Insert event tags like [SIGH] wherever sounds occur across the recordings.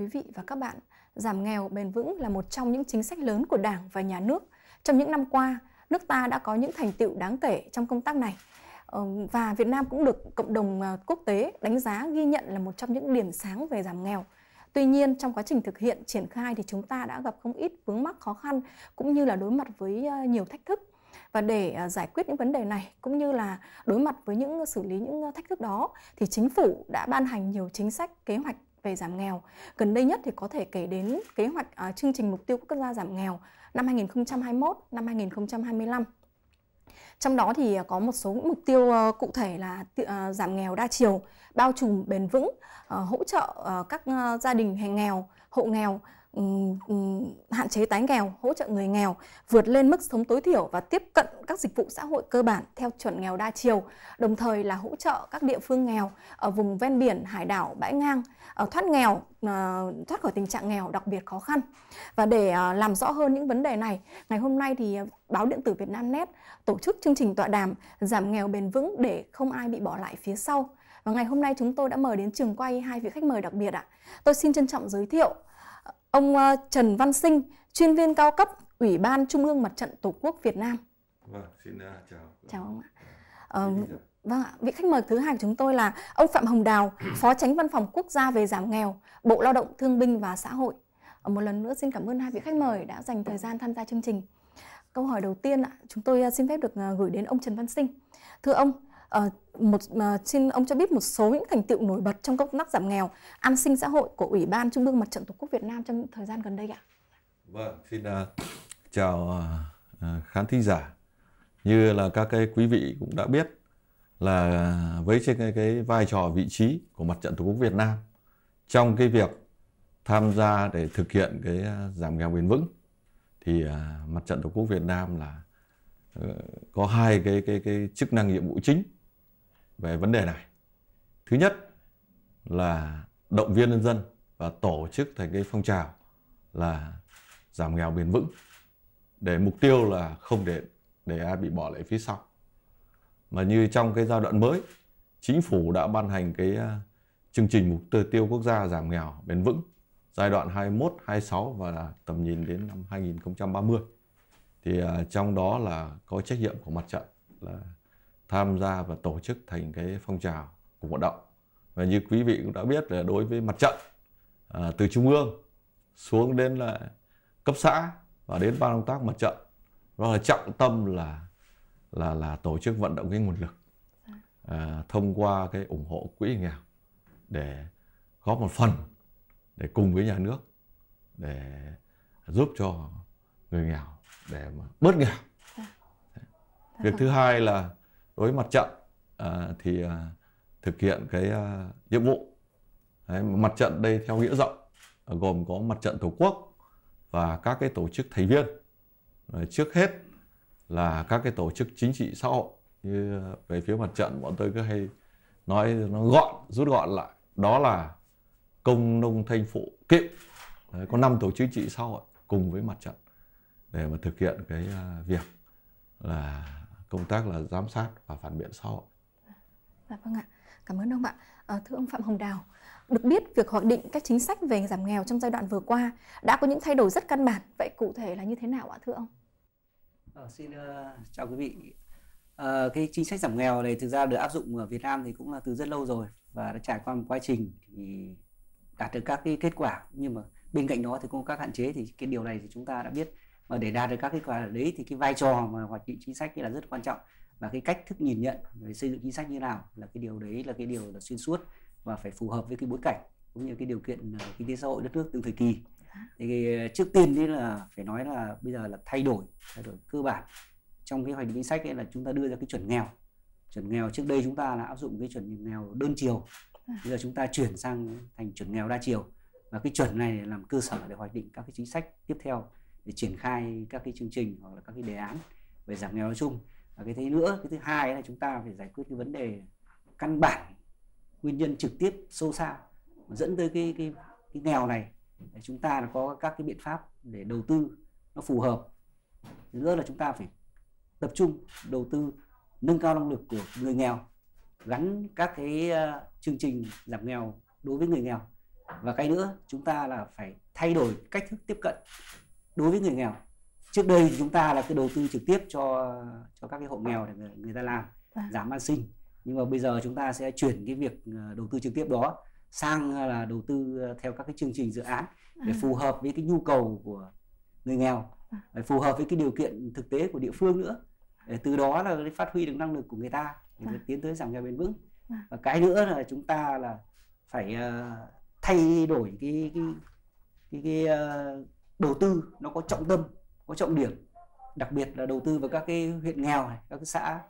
quý vị và các bạn, giảm nghèo bền vững là một trong những chính sách lớn của Đảng và nhà nước. Trong những năm qua, nước ta đã có những thành tựu đáng kể trong công tác này và Việt Nam cũng được cộng đồng ờ, quốc tế đánh giá ghi nhận là một trong những điểm sáng về giảm nghèo. Tuy nhiên trong quá trình thực hiện triển khai thì chúng ta đã gặp không ít vướng mắc khó khăn cũng như là đối mặt với ờ, nhiều thách thức. Và để ờ, giải quyết những vấn đề này cũng như là đối mặt với những xử lý những thách thức đó thì chính phủ đã ban hành nhiều chính sách kế hoạch về giảm nghèo. Gần đây nhất thì có thể kể đến kế hoạch uh, chương trình mục tiêu quốc gia giảm nghèo năm 2021, năm 2025. Trong đó thì à, có một số mục tiêu ờ, cụ thể là à, giảm nghèo đa chiều, bao trùm bền vững, ờ, hỗ trợ ờ, các gia đình nghèo, hộ nghèo Ừ, ừ, hạn chế tái nghèo, hỗ trợ người nghèo, vượt lên mức sống tối thiểu và tiếp cận các dịch vụ xã hội cơ bản theo chuẩn nghèo đa chiều, đồng thời là hỗ trợ các địa phương nghèo ở vùng ven biển, hải đảo, bãi ngang ờ, thoát nghèo, ờ, thoát khỏi tình trạng nghèo đặc biệt khó khăn. Và để ờ, làm rõ hơn những vấn đề này, ngày hôm nay thì báo điện tử Việt Nam Net tổ chức chương trình tọa đàm giảm nghèo bền vững để không ai bị bỏ lại phía sau. Và ngày hôm nay chúng tôi đã mời đến trường quay hai vị khách mời đặc biệt ạ. Tôi xin trân trọng giới thiệu Ông ờ, Trần Văn Sinh, chuyên viên cao cấp Ủy ban Trung ương Mặt trận Tổ quốc Việt Nam. Vâng, xin ờ, chào. Chào ông ạ. Ờ, Vâng ạ, vị khách mời thứ hai của chúng tôi là ông Phạm Hồng Đào, Phó Tránh Văn phòng Quốc gia về giảm nghèo, Bộ Lao động Thương binh và Xã hội. Ờ, một lần nữa xin cảm ơn hai vị khách mời đã dành thời gian tham gia chương trình. Câu hỏi đầu tiên chúng tôi xin phép được gửi đến ông Trần Văn Sinh. Thưa ông, Ờ, một à, xin ông cho biết một số những thành tựu nổi bật trong công tác giảm nghèo, an sinh xã hội của Ủy ban Trung ương Mặt trận Tổ quốc Việt Nam trong thời gian gần đây ạ. Vâng, xin uh, chào uh, khán thính giả. Như là các cái quý vị cũng đã biết là với trên cái, cái vai trò vị trí của Mặt trận Tổ quốc Việt Nam trong cái việc tham gia để thực hiện cái giảm nghèo bền vững thì uh, Mặt trận Tổ quốc Việt Nam là có hai cái cái cái chức năng nhiệm vụ chính về vấn đề này. Thứ nhất là động viên nhân dân và tổ chức thành cái phong trào là giảm nghèo bền vững để mục tiêu là không để để ai bị bỏ lại phía sau. Mà như trong cái giai đoạn mới, chính phủ đã ban hành cái à, chương trình mục tiêu tiêu quốc gia giảm nghèo bền vững giai đoạn 21, 26 và tầm nhìn đến năm 2030. Thì à, trong đó là có trách nhiệm của mặt trận là tham gia và tổ chức thành cái phong trào của vận động và như quý vị cũng đã biết là đối với mặt trận à, từ trung ương xuống đến là cấp xã và đến ban công tác mặt trận đó là trọng tâm là là là tổ chức vận động cái nguồn lực à, thông qua cái ủng hộ quỹ nghèo để góp một phần để cùng với nhà nước để giúp cho người nghèo để mà bớt nghèo việc dạ. thứ hai là với mặt trận à, thì à, thực hiện cái à, nhiệm vụ Đấy, mặt trận đây theo nghĩa rộng à, gồm có mặt trận tổ quốc và các cái tổ chức thành viên Đấy, trước hết là các cái tổ chức chính trị xã hội như về phía mặt trận bọn tôi cứ hay nói nó gọn rút gọn lại đó là công nông thanh phụ cựu Đấy, có năm tổ chức chính trị xã hội cùng với mặt trận để mà thực hiện cái à, việc là công tác là giám sát và phản biện sau hội. Dạ vâng ạ, cảm ơn ông ạ. À, thưa ông Phạm Hồng Đào, được biết việc hoạch định các chính sách về giảm nghèo trong giai đoạn vừa qua đã có những thay đổi rất căn bản. Vậy cụ thể là như thế nào ạ thưa ông? À, xin uh, chào quý vị. À, cái chính sách giảm nghèo này thực ra được áp dụng ở Việt Nam thì cũng là từ rất lâu rồi và đã trải qua một quá trình thì đạt được các cái kết quả nhưng mà bên cạnh đó thì cũng có các hạn chế thì cái điều này thì chúng ta đã biết mà để đạt được các kết quả đấy thì cái vai trò mà hoạch định chính sách là rất quan trọng và cái cách thức nhìn nhận về xây dựng chính sách như nào là cái điều đấy là cái điều là xuyên suốt và phải phù hợp với cái bối cảnh cũng như cái điều kiện ờ, kinh tế xã hội đất nước từng thời kỳ thì ờ, trước tiên đấy là phải nói là bây giờ là thay đổi thay đổi cơ bản trong cái hoạch định chính sách ấy là chúng ta đưa ra cái chuẩn nghèo chuẩn nghèo trước đây chúng ta là áp dụng cái chuẩn nghèo đơn chiều bây giờ chúng ta chuyển sang thành chuẩn nghèo đa chiều và cái chuẩn này làm cơ sở để hoạch định các cái chính sách tiếp theo để triển khai các cái chương trình hoặc là các cái đề án về giảm nghèo nói chung và cái thứ nữa cái thứ hai là chúng ta phải giải quyết cái vấn đề căn bản nguyên nhân trực tiếp sâu xa dẫn tới cái cái cái nghèo này để chúng ta có các cái biện pháp để đầu tư nó phù hợp nữa là chúng ta phải tập trung đầu tư nâng cao năng lực của người nghèo gắn các cái ờ, chương trình giảm nghèo đối với người nghèo và cái nữa chúng ta là phải thay đổi cách thức tiếp cận đối với người nghèo trước đây thì chúng ta là cái đầu tư trực tiếp cho cho các cái hộ nghèo để người, người ta làm vâng. giảm an sinh nhưng mà bây giờ chúng ta sẽ chuyển cái việc ờ, đầu tư trực tiếp đó sang là đầu tư ờ, theo các cái chương trình dự án để vâng. phù hợp với cái nhu cầu của người nghèo vâng. phù hợp với cái điều kiện thực tế của địa phương nữa để từ đó là phát huy được năng lực của người ta để à. tiến tới giảm nghèo bền vững và cái nữa là chúng ta là phải uh, thay đổi cái cái cái, cái uh, đầu tư nó có trọng tâm có trọng điểm đặc biệt là đầu tư vào các cái huyện nghèo này các cái xã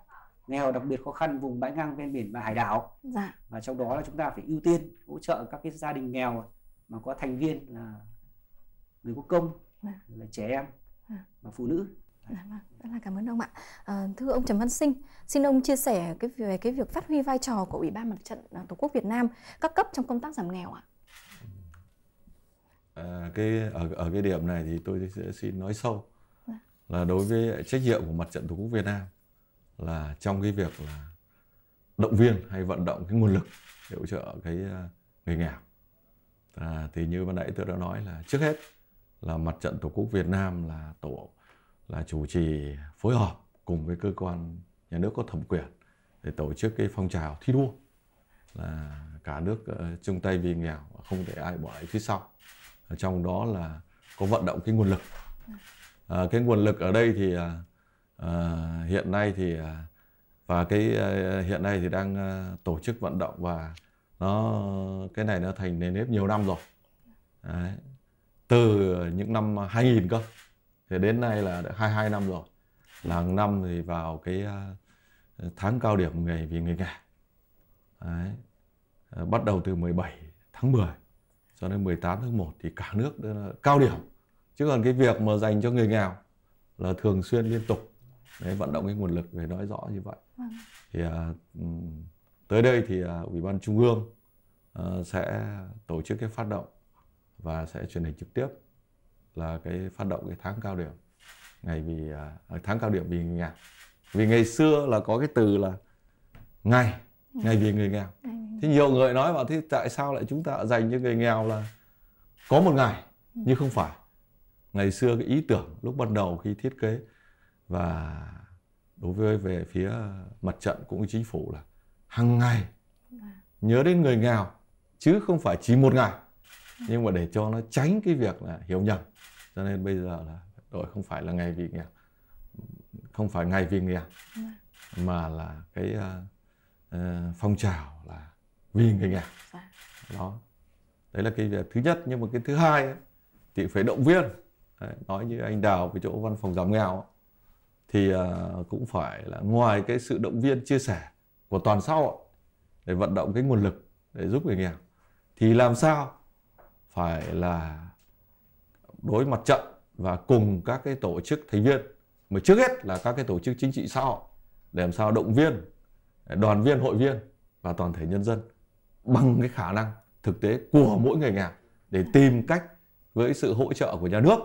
nghèo đặc biệt khó khăn vùng bãi ngang ven biển và hải đảo dạ. và trong đó là chúng ta phải ưu tiên hỗ trợ các cái gia đình nghèo mà có thành viên là người có công dạ. là trẻ em dạ. và phụ nữ dạ, vâng, rất là cảm ơn ông ạ à, thưa ông Trần Văn Sinh xin ông chia sẻ cái về cái việc phát huy vai trò của ủy ban mặt trận tổ quốc Việt Nam các cấp trong công tác giảm nghèo ạ Ờ, cái ở ở cái điểm này thì tôi sẽ xin nói sâu dạ. là đối với trách nhiệm của mặt trận tổ quốc Việt Nam là trong cái việc là động viên hay vận động cái nguồn lực để hỗ trợ cái ờ, người nghèo à, thì như ban nãy tôi đã nói là trước hết là mặt trận tổ quốc Việt Nam là tổ là chủ trì phối hợp cùng với cơ quan nhà nước có thẩm quyền để tổ chức cái phong trào thi đua là cả nước ờ, chung tay vì nghèo không để ai bỏ lại phía sau trong đó là có vận động cái nguồn lực à, cái nguồn lực ở đây thì à, à, hiện nay thì à, và cái à, hiện nay thì đang à, tổ chức vận động và nó cái này nó thành nền nếp nhiều năm rồi Đấy. từ những năm 2000 cơ thì đến nay là đã 22 năm rồi là hàng năm thì vào cái à, tháng cao điểm ngày vì người nghèo Đấy. bắt đầu từ 17 tháng 10 cho nên 18 tháng 1 thì cả nước đó là cao điểm chứ còn cái việc mà dành cho người nghèo là thường xuyên liên tục đấy, vận động cái nguồn lực để nói rõ như vậy vâng. thì à, tới đây thì à, ủy ban trung ương à, sẽ tổ chức cái phát động và sẽ truyền hình trực tiếp là cái phát động cái tháng cao điểm ngày vì à, à tháng cao điểm vì người nghèo vì ngày xưa là có cái từ là ngày ngày vì người nghèo thì nhiều người nói vào thế tại sao lại chúng ta dành cho người nghèo là có một ngày nhưng không phải ngày xưa cái ý tưởng lúc ban đầu khi thiết kế và đối với về phía mặt trận cũng như chính phủ là hàng ngày nhớ đến người nghèo chứ không phải chỉ một ngày nhưng mà để cho nó tránh cái việc là hiểu nhầm cho nên bây giờ là đội không phải là ngày vì nghèo không phải ngày vì nghèo vâng. mà là cái uh, uh, phong trào là vì người nghèo dạ. đó đấy là cái việc thứ nhất nhưng mà cái thứ hai ấy, thì phải động viên đấy, nói như anh đào về chỗ văn phòng giảm nghèo thì à, cũng phải là ngoài cái sự động viên chia sẻ của toàn xã hội để vận động cái nguồn lực để giúp người nghèo thì làm sao phải là đối mặt trận và cùng các cái tổ chức thành viên mà trước hết là các cái tổ chức chính trị xã hội để làm sao động viên đoàn viên hội viên và toàn thể nhân dân bằng cái khả năng thực tế của mỗi người nghèo để tìm cách với sự hỗ trợ của nhà nước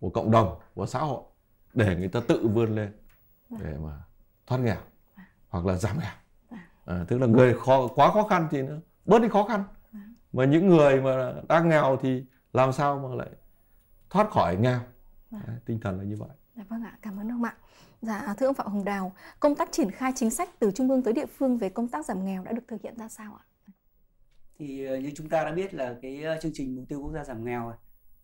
của cộng đồng của xã hội để người ta tự vươn lên để mà thoát nghèo hoặc là giảm nghèo à, tức là người khó, quá khó khăn thì nó bớt đi khó khăn mà những người mà đang nghèo thì làm sao mà lại thoát khỏi nghèo Đấy, tinh thần là như vậy Dạ vâng ạ, cảm ơn ông ạ. Dạ thưa ông Phạm Hồng Đào, công tác triển khai chính sách từ trung ương tới địa phương về công tác giảm nghèo đã được thực hiện ra sao ạ? thì ờ, như chúng ta đã biết là cái ờ, chương trình mục tiêu quốc gia giảm nghèo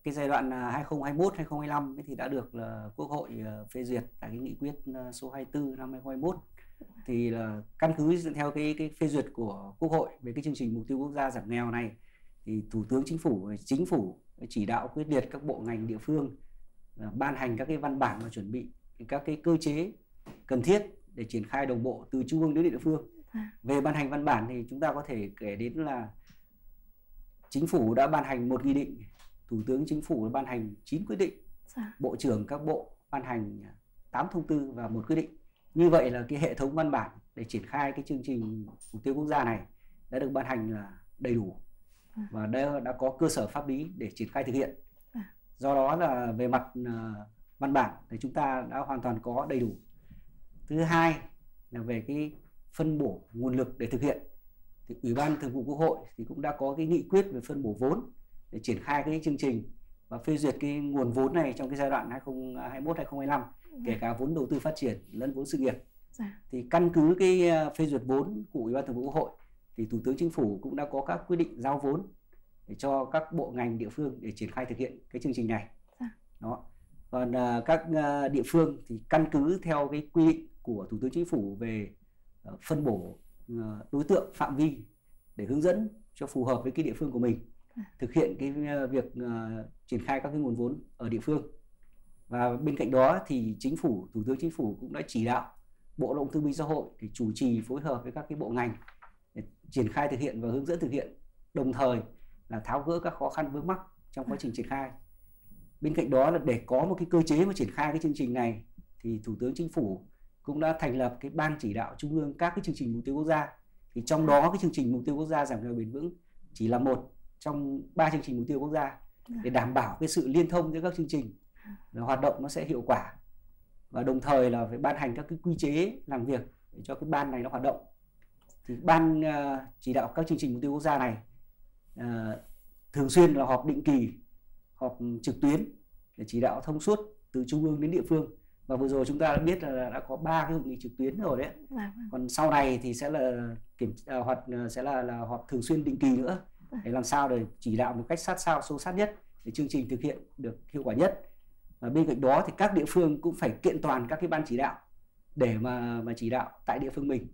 cái giai đoạn 2021 à, 2025 thì đã được là Quốc hội ờ, phê duyệt tại cái nghị quyết số 24 năm 2021 thì là căn cứ theo cái cái phê duyệt của Quốc hội về cái chương trình mục tiêu quốc gia giảm nghèo này thì Thủ tướng Chính phủ chính phủ chỉ đạo quyết liệt các bộ ngành địa phương ban hành các cái văn bản và chuẩn bị các cái cơ chế cần thiết để triển khai đồng bộ từ trung ương đến địa phương à. về ban hành văn bản thì chúng ta có thể kể đến là Chính phủ đã ban hành một nghị định, Thủ tướng Chính phủ đã ban hành 9 quyết định, dạ. Bộ trưởng các bộ ban hành 8 thông tư và một quyết định. Như vậy là cái hệ thống văn bản để triển khai cái chương trình mục tiêu quốc gia này đã được ban hành là đầy đủ dạ. và đã, đã có cơ sở pháp lý để triển khai thực hiện. Dạ. Do đó là về mặt ờ, văn bản thì chúng ta đã hoàn toàn có đầy đủ. Thứ hai là về cái phân bổ nguồn lực để thực hiện thì ủy ban thường vụ quốc hội thì cũng đã có cái nghị quyết về phân bổ vốn để triển khai cái chương trình và phê duyệt cái nguồn vốn này trong cái giai đoạn 2021 2025 à, dạ. kể cả vốn đầu tư phát triển lẫn vốn sự nghiệp. Dạ. Thì căn cứ cái à, phê duyệt vốn của Ủy ban Thường vụ Quốc hội thì Thủ tướng Chính phủ cũng đã có các quyết định giao vốn để cho các bộ ngành địa phương để triển khai thực hiện cái chương trình này. Dạ. Đó. Còn à, các địa phương thì căn cứ theo cái quy định của Thủ tướng Chính phủ về ờ, phân bổ Ờ, đối tượng phạm vi để hướng dẫn cho phù hợp với cái địa phương của mình ừ. thực hiện cái ờ, việc ờ, triển khai các cái nguồn vốn ở địa phương và bên cạnh đó thì chính phủ thủ tướng chính phủ cũng đã chỉ đạo bộ động thương binh xã hội để chủ trì phối hợp với các cái bộ ngành để triển khai thực hiện và hướng dẫn thực hiện đồng thời là tháo gỡ các khó khăn vướng mắc trong quá ừ. trình triển khai bên cạnh đó là để có một cái cơ chế mà triển khai cái chương trình này thì thủ tướng chính phủ cũng đã thành lập cái ban chỉ đạo trung ương các cái chương trình mục tiêu quốc gia thì trong đó cái chương trình mục tiêu quốc gia giảm nghèo bền vững chỉ là một trong ba chương trình mục tiêu quốc gia để đảm bảo cái sự liên thông giữa các chương trình là hoạt động nó sẽ hiệu quả và đồng thời là phải ban hành các cái quy chế làm việc để cho cái ban này nó hoạt động thì ban uh, chỉ đạo các chương trình mục tiêu quốc gia này uh, thường xuyên là họp định kỳ họp trực tuyến để chỉ đạo thông suốt từ trung ương đến địa phương và vừa rồi chúng ta đã biết là đã có ba cái hội nghị trực tuyến rồi đấy dạ vâng. còn sau này thì sẽ là kiểm à, hoặc à, sẽ là là họp thường xuyên định kỳ nữa dạ. để làm sao để chỉ đạo một cách sát sao sâu sát nhất để chương trình thực hiện được hiệu quả nhất và bên cạnh đó thì các địa phương cũng phải kiện toàn các cái ban chỉ đạo để mà mà chỉ đạo tại địa phương mình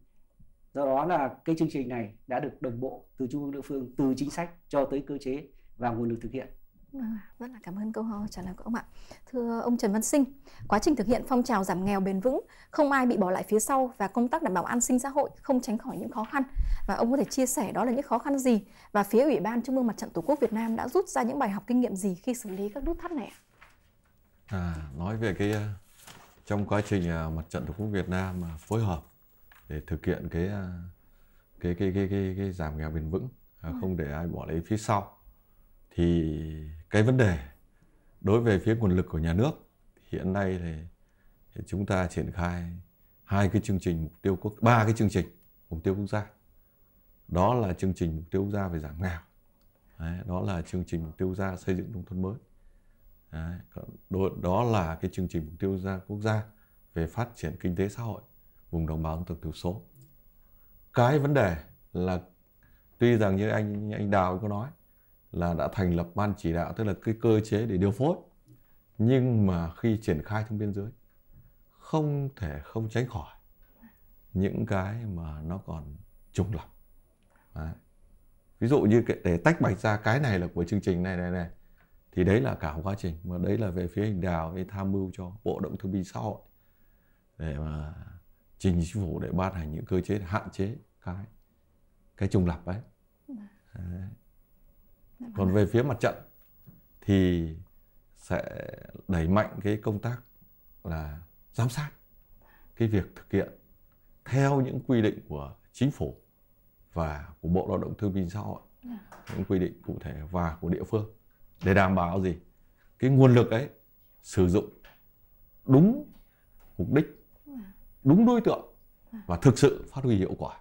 do đó là cái chương trình này đã được đồng bộ từ trung ương địa phương từ chính sách cho tới cơ chế và nguồn lực thực hiện À, rất là cảm ơn câu hỏi trả lời của ông ạ. Thưa ông Trần Văn Sinh, quá trình thực hiện phong trào giảm nghèo bền vững, không ai bị bỏ lại phía sau và công tác đảm bảo an sinh xã hội không tránh khỏi những khó khăn. Và ông có thể chia sẻ đó là những khó khăn gì và phía Ủy ban Trung ương Mặt trận Tổ quốc Việt Nam đã rút ra những bài học kinh nghiệm gì khi xử lý các nút thắt này À, nói về cái trong quá trình à, Mặt trận Tổ quốc Việt Nam à, phối hợp để thực hiện cái à, cái cái cái, cái, cái giảm nghèo bền vững vâng. không để ai bỏ lại phía sau thì cái vấn đề đối về phía nguồn lực của nhà nước hiện nay thì, thì chúng ta triển khai hai cái chương trình mục tiêu quốc ba cái chương trình mục tiêu quốc gia đó là chương trình mục tiêu quốc gia về giảm nghèo Đấy, đó là chương trình mục tiêu quốc gia xây dựng nông thôn mới Đấy, đó là cái chương trình mục tiêu gia quốc gia về phát triển kinh tế xã hội vùng đồng bào dân tộc thiểu số cái vấn đề là tuy rằng như anh anh đào có nói là đã thành lập ban chỉ đạo tức là cái cơ chế để điều phối nhưng mà khi triển khai trong biên giới không thể không tránh khỏi những cái mà nó còn trùng lập ví dụ như để tách bạch ra cái này là của chương trình này này này thì đấy là cả một quá trình mà đấy là về phía hình đào để tham mưu cho bộ động thương binh xã hội để mà trình chính phủ để ban hành những cơ chế hạn chế cái cái trùng lập ấy đấy còn về phía mặt trận thì sẽ đẩy mạnh cái công tác là giám sát cái việc thực hiện theo những quy định của chính phủ và của bộ lao động thương binh xã hội những quy định cụ thể và của địa phương để đảm bảo gì cái nguồn lực ấy sử dụng đúng mục đích đúng đối tượng và thực sự phát huy hiệu quả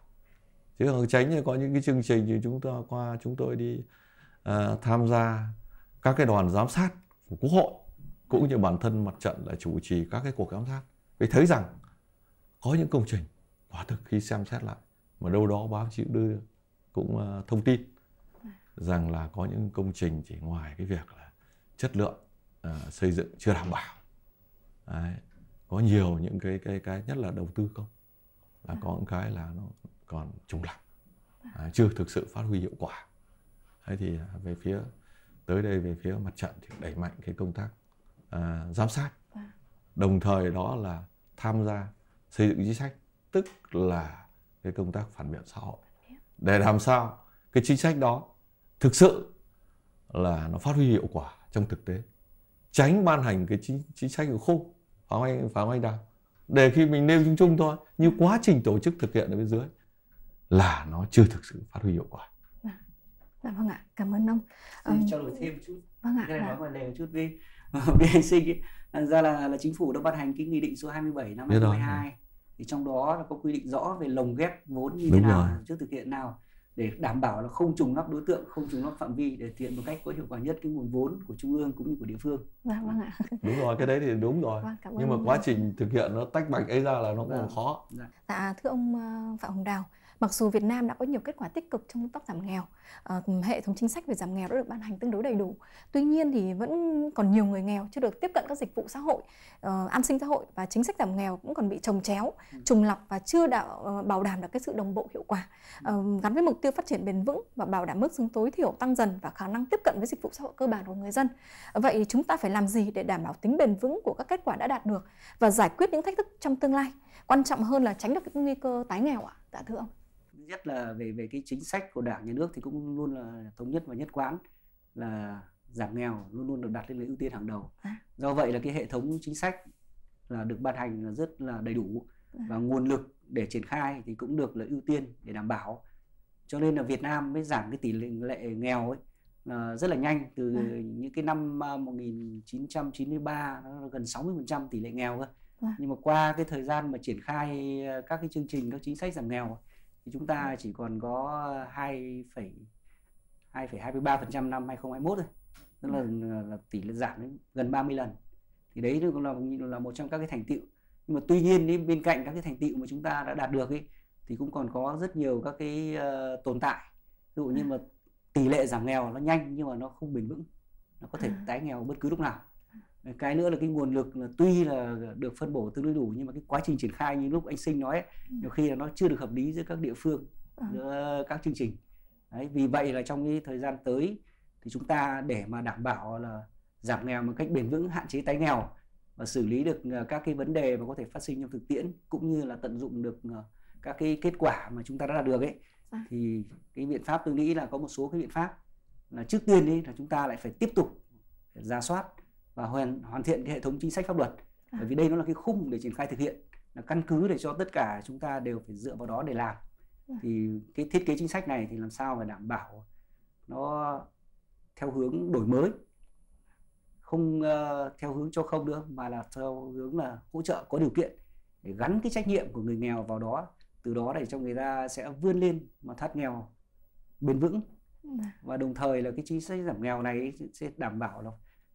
chứ không tránh như có những cái chương trình như chúng ta qua chúng tôi đi Ờ, tham gia các cái đoàn giám sát của quốc hội cũng như bản thân mặt trận là chủ trì các cái cuộc giám sát vì thấy rằng có những công trình quả thực khi xem xét lại mà đâu đó báo chí đưa cũng ờ, thông tin rằng là có những công trình chỉ ngoài cái việc là chất lượng uh, xây dựng chưa đảm bảo Đấy. có nhiều những cái cái cái nhất là đầu tư không là có những cái là nó còn trùng lặp à, chưa thực sự phát huy hiệu quả hay thì về phía tới đây về phía mặt trận thì đẩy mạnh cái công tác à, giám sát vâng. đồng thời đó là tham gia xây dựng chính sách tức là cái công tác phản biện xã hội để làm sao cái chính sách đó thực sự là nó phát huy hiệu quả trong thực tế tránh ban hành cái chính, chính sách của khung pháo anh pháo anh đào để khi mình nêu chung chung thôi nhưng quá trình tổ chức thực hiện ở bên dưới là nó chưa thực sự phát huy hiệu quả Dạ vâng ạ, cảm ơn ông. um, trao đổi thêm một chút. Vâng ạ. Cái này dạ. nói ngoài lề một chút với BNC [LAUGHS] ấy. ra là là chính phủ đã ban hành cái nghị định số 27 năm 2022 rồi. Dạ. thì trong đó là có quy định rõ về lồng ghép vốn như Đúng thế nào trước thực hiện nào để đảm bảo là không trùng lắp đối tượng, không trùng lắp phạm vi để thực hiện một cách có hiệu quả nhất cái nguồn vốn của trung ương cũng như của địa phương. Dạ vâng ạ. [LAUGHS] Đúng rồi, cái đấy thì đúng rồi. Vâng, Nhưng mà quá trình thực hiện nó tách bạch ấy ra là nó cũng dạ. khó. Dạ. dạ thưa ông ờ, Phạm Hồng Đào, Mặc dù Việt Nam đã có nhiều kết quả tích cực trong công tác giảm nghèo, ờ, hệ thống chính sách về giảm nghèo đã được ban hành tương đối đầy đủ. Tuy nhiên thì vẫn còn nhiều người nghèo chưa được tiếp cận các dịch vụ xã hội, ờ, an sinh xã hội và chính sách giảm nghèo cũng còn bị trồng chéo, ừ. trùng lập và chưa đạo, ờ, bảo đảm được cái sự đồng bộ hiệu quả ừ. gắn với mục tiêu phát triển bền vững và bảo đảm mức sống tối thiểu tăng dần và khả năng tiếp cận với dịch vụ xã hội cơ bản của người dân. Vậy chúng ta phải làm gì để đảm bảo tính bền vững của các kết quả đã đạt được và giải quyết những thách thức trong tương lai? Quan trọng hơn là tránh được những nguy cơ tái nghèo ạ? À? Dạ thưa ông nhất là về về cái chính sách của đảng nhà nước thì cũng luôn là thống nhất và nhất quán là giảm nghèo luôn luôn được đặt lên ưu tiên hàng đầu à. do vậy là cái hệ thống chính sách là được ban hành là rất là đầy đủ à. và nguồn lực để triển khai thì cũng được là ưu tiên để đảm bảo cho nên là Việt Nam mới giảm cái tỷ lệ nghèo ấy là rất là nhanh từ à. những cái năm 1993 à, nó gần 60% tỷ lệ nghèo cơ. À. Nhưng mà qua cái thời gian mà triển khai các cái chương trình các chính sách giảm nghèo thì chúng ta vâng. chỉ còn có 2,23% năm 2021 thôi tức là, vâng. là, là tỷ lệ giảm đến gần 30 lần thì đấy cũng là là một trong các cái thành tựu nhưng mà tuy nhiên ý, bên cạnh các cái thành tựu mà chúng ta đã đạt được ý, thì cũng còn có rất nhiều các cái uh, tồn tại ví dụ như à. mà tỷ lệ giảm nghèo nó nhanh nhưng mà nó không bền vững nó có thể à. tái nghèo bất cứ lúc nào cái nữa là cái nguồn lực là tuy là được phân bổ tương đối đủ nhưng mà cái quá trình triển khai như lúc anh sinh nói ấy, ừ. nhiều khi là nó chưa được hợp lý giữa các địa phương ờ. giữa các chương trình Đấy, vì vậy là trong cái thời gian tới thì chúng ta để mà đảm bảo là giảm nghèo một cách bền vững hạn chế tái nghèo và xử lý được ờ, các cái vấn đề mà có thể phát sinh trong thực tiễn cũng như là tận dụng được ờ, các cái kết quả mà chúng ta đã đạt được ấy dạ. thì cái biện pháp tôi nghĩ là có một số cái biện pháp là trước tiên ấy là chúng ta lại phải tiếp tục ra soát và hoàn hoàn thiện cái hệ thống chính sách pháp luật à. bởi vì đây nó là cái khung để triển khai thực hiện là căn cứ để cho tất cả chúng ta đều phải dựa vào đó để làm ừ. thì cái thiết kế chính sách này thì làm sao phải đảm bảo nó theo hướng đổi mới không uh, theo hướng cho không nữa mà là theo hướng là hỗ trợ có điều kiện để gắn cái trách nhiệm của người nghèo vào đó từ đó để cho người ta sẽ vươn lên mà thoát nghèo bền vững ừ. và đồng thời là cái chính sách giảm nghèo này sẽ đảm bảo là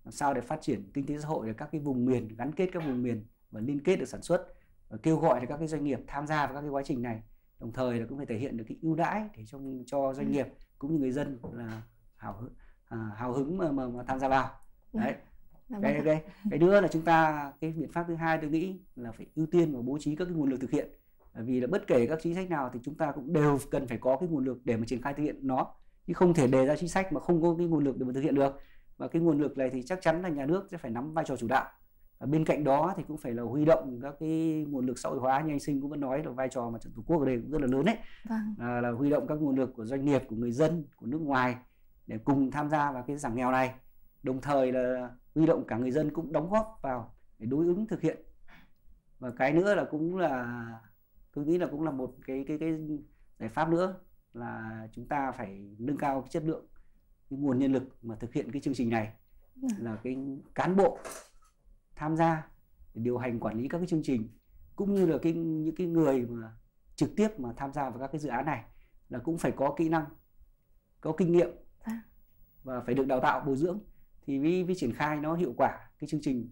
làm sao để phát triển kinh tế xã hội ở các cái vùng miền gắn kết các vùng miền và liên kết được sản xuất và kêu gọi được các cái doanh nghiệp tham gia vào các cái quá trình này đồng thời là cũng phải thể hiện được cái ưu đãi để trong cho doanh nghiệp cũng như người dân là hào hứng à, hào hứng mà, mà, mà tham gia vào dạ. đấy dạ cái, cái, vâng cái, cái nữa là chúng ta cái biện pháp thứ hai tôi nghĩ là phải ưu tiên và bố trí các cái nguồn lực thực hiện bởi vì là bất kể các chính sách nào thì chúng ta cũng đều cần phải có cái nguồn lực để mà triển khai thực hiện nó chứ không thể đề ra chính sách mà không có cái nguồn lực để mà thực hiện được và cái nguồn lực này thì chắc chắn là nhà nước sẽ phải nắm vai trò chủ đạo và bên cạnh đó thì cũng phải là huy động các cái nguồn lực xã hội hóa như anh sinh cũng vẫn nói là vai trò mặt trận tổ quốc ở đây cũng rất là lớn đấy vâng. à, là huy động các nguồn lực của doanh nghiệp của người dân của nước ngoài để cùng tham gia vào cái giảm nghèo này đồng thời là huy động cả người dân cũng đóng góp vào để đối ứng thực hiện và cái nữa là cũng là tôi nghĩ là cũng là một cái cái cái giải pháp nữa là chúng ta phải nâng cao cái chất lượng cái nguồn nhân lực mà thực hiện cái chương trình này dạ. là cái cán bộ tham gia để điều hành quản lý các cái chương trình cũng như là cái những cái người mà trực tiếp mà tham gia vào các cái dự án này là cũng phải có kỹ năng có kinh nghiệm dạ. và phải được đào tạo bồi dưỡng thì mới, mới triển khai nó hiệu quả cái chương trình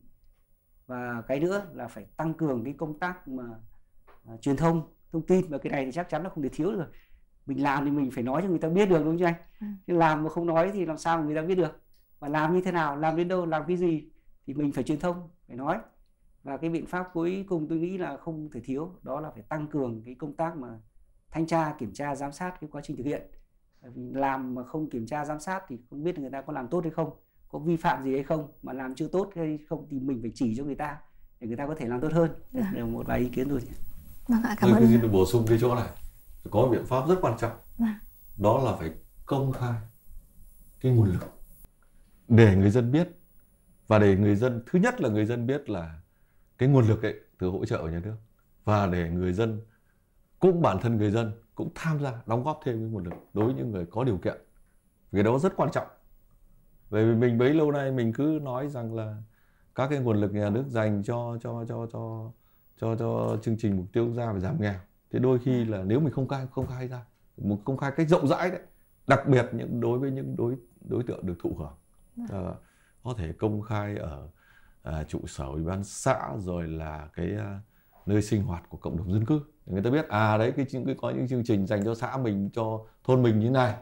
và cái nữa là phải tăng cường cái công tác mà à, truyền thông thông tin và cái này thì chắc chắn nó không thể thiếu được mình làm thì mình phải nói cho người ta biết được đúng không anh ừ. làm mà không nói thì làm sao người ta biết được và làm như thế nào làm đến đâu làm cái gì thì mình phải truyền thông phải nói và cái biện pháp cuối cùng tôi nghĩ là không thể thiếu đó là phải tăng cường cái công tác mà thanh tra kiểm tra giám sát cái quá trình thực hiện làm mà không kiểm tra giám sát thì không biết người ta có làm tốt hay không có vi phạm gì hay không mà làm chưa tốt hay không thì mình phải chỉ cho người ta để người ta có thể làm tốt hơn. Đấy là dạ. một vài ý kiến thôi. Vâng ạ, cảm ơn. Tôi xin được bổ sung cái chỗ này có biện pháp rất quan trọng vâng. đó là phải công khai cái nguồn lực để người dân biết và để người dân thứ nhất là người dân biết là cái nguồn lực ấy từ hỗ trợ của nhà nước và để người dân cũng bản thân người dân cũng tham gia đóng góp thêm cái nguồn lực đối với những người có điều kiện vì đó rất quan trọng bởi vì mình bấy lâu nay mình cứ nói rằng là các cái nguồn lực nhà nước dành cho cho cho cho cho cho chương trình mục tiêu quốc gia về giảm nghèo thế đôi khi là nếu mình không khai không khai ra một công khai cách rộng rãi đấy đặc biệt những đối với những đối đối tượng được thụ hưởng à, có thể công khai ở à, trụ sở ủy ban xã rồi là cái à, nơi sinh hoạt của cộng đồng dân cư người ta biết à đấy cái, cái có những chương trình dành cho xã mình cho thôn mình như này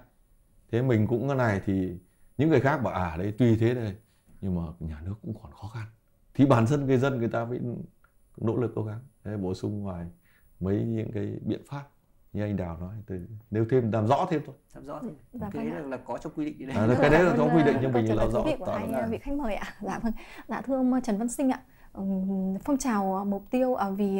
thế mình cũng cái này thì những người khác bảo à đấy tuy thế đây nhưng mà nhà nước cũng còn khó khăn thì bản thân người dân người ta vẫn nỗ lực cố gắng thế bổ sung ngoài mấy những cái biện pháp như anh đào nói tôi nếu thêm làm rõ thêm thôi làm rõ ừ, thêm cái đấy là, có trong quy định đấy à, cái đấy là có quy định nhưng mình làm rõ của hai à, vị khách mời ạ dạ vâng dạ thưa ông trần văn sinh ạ phong trào à, mục tiêu à, vì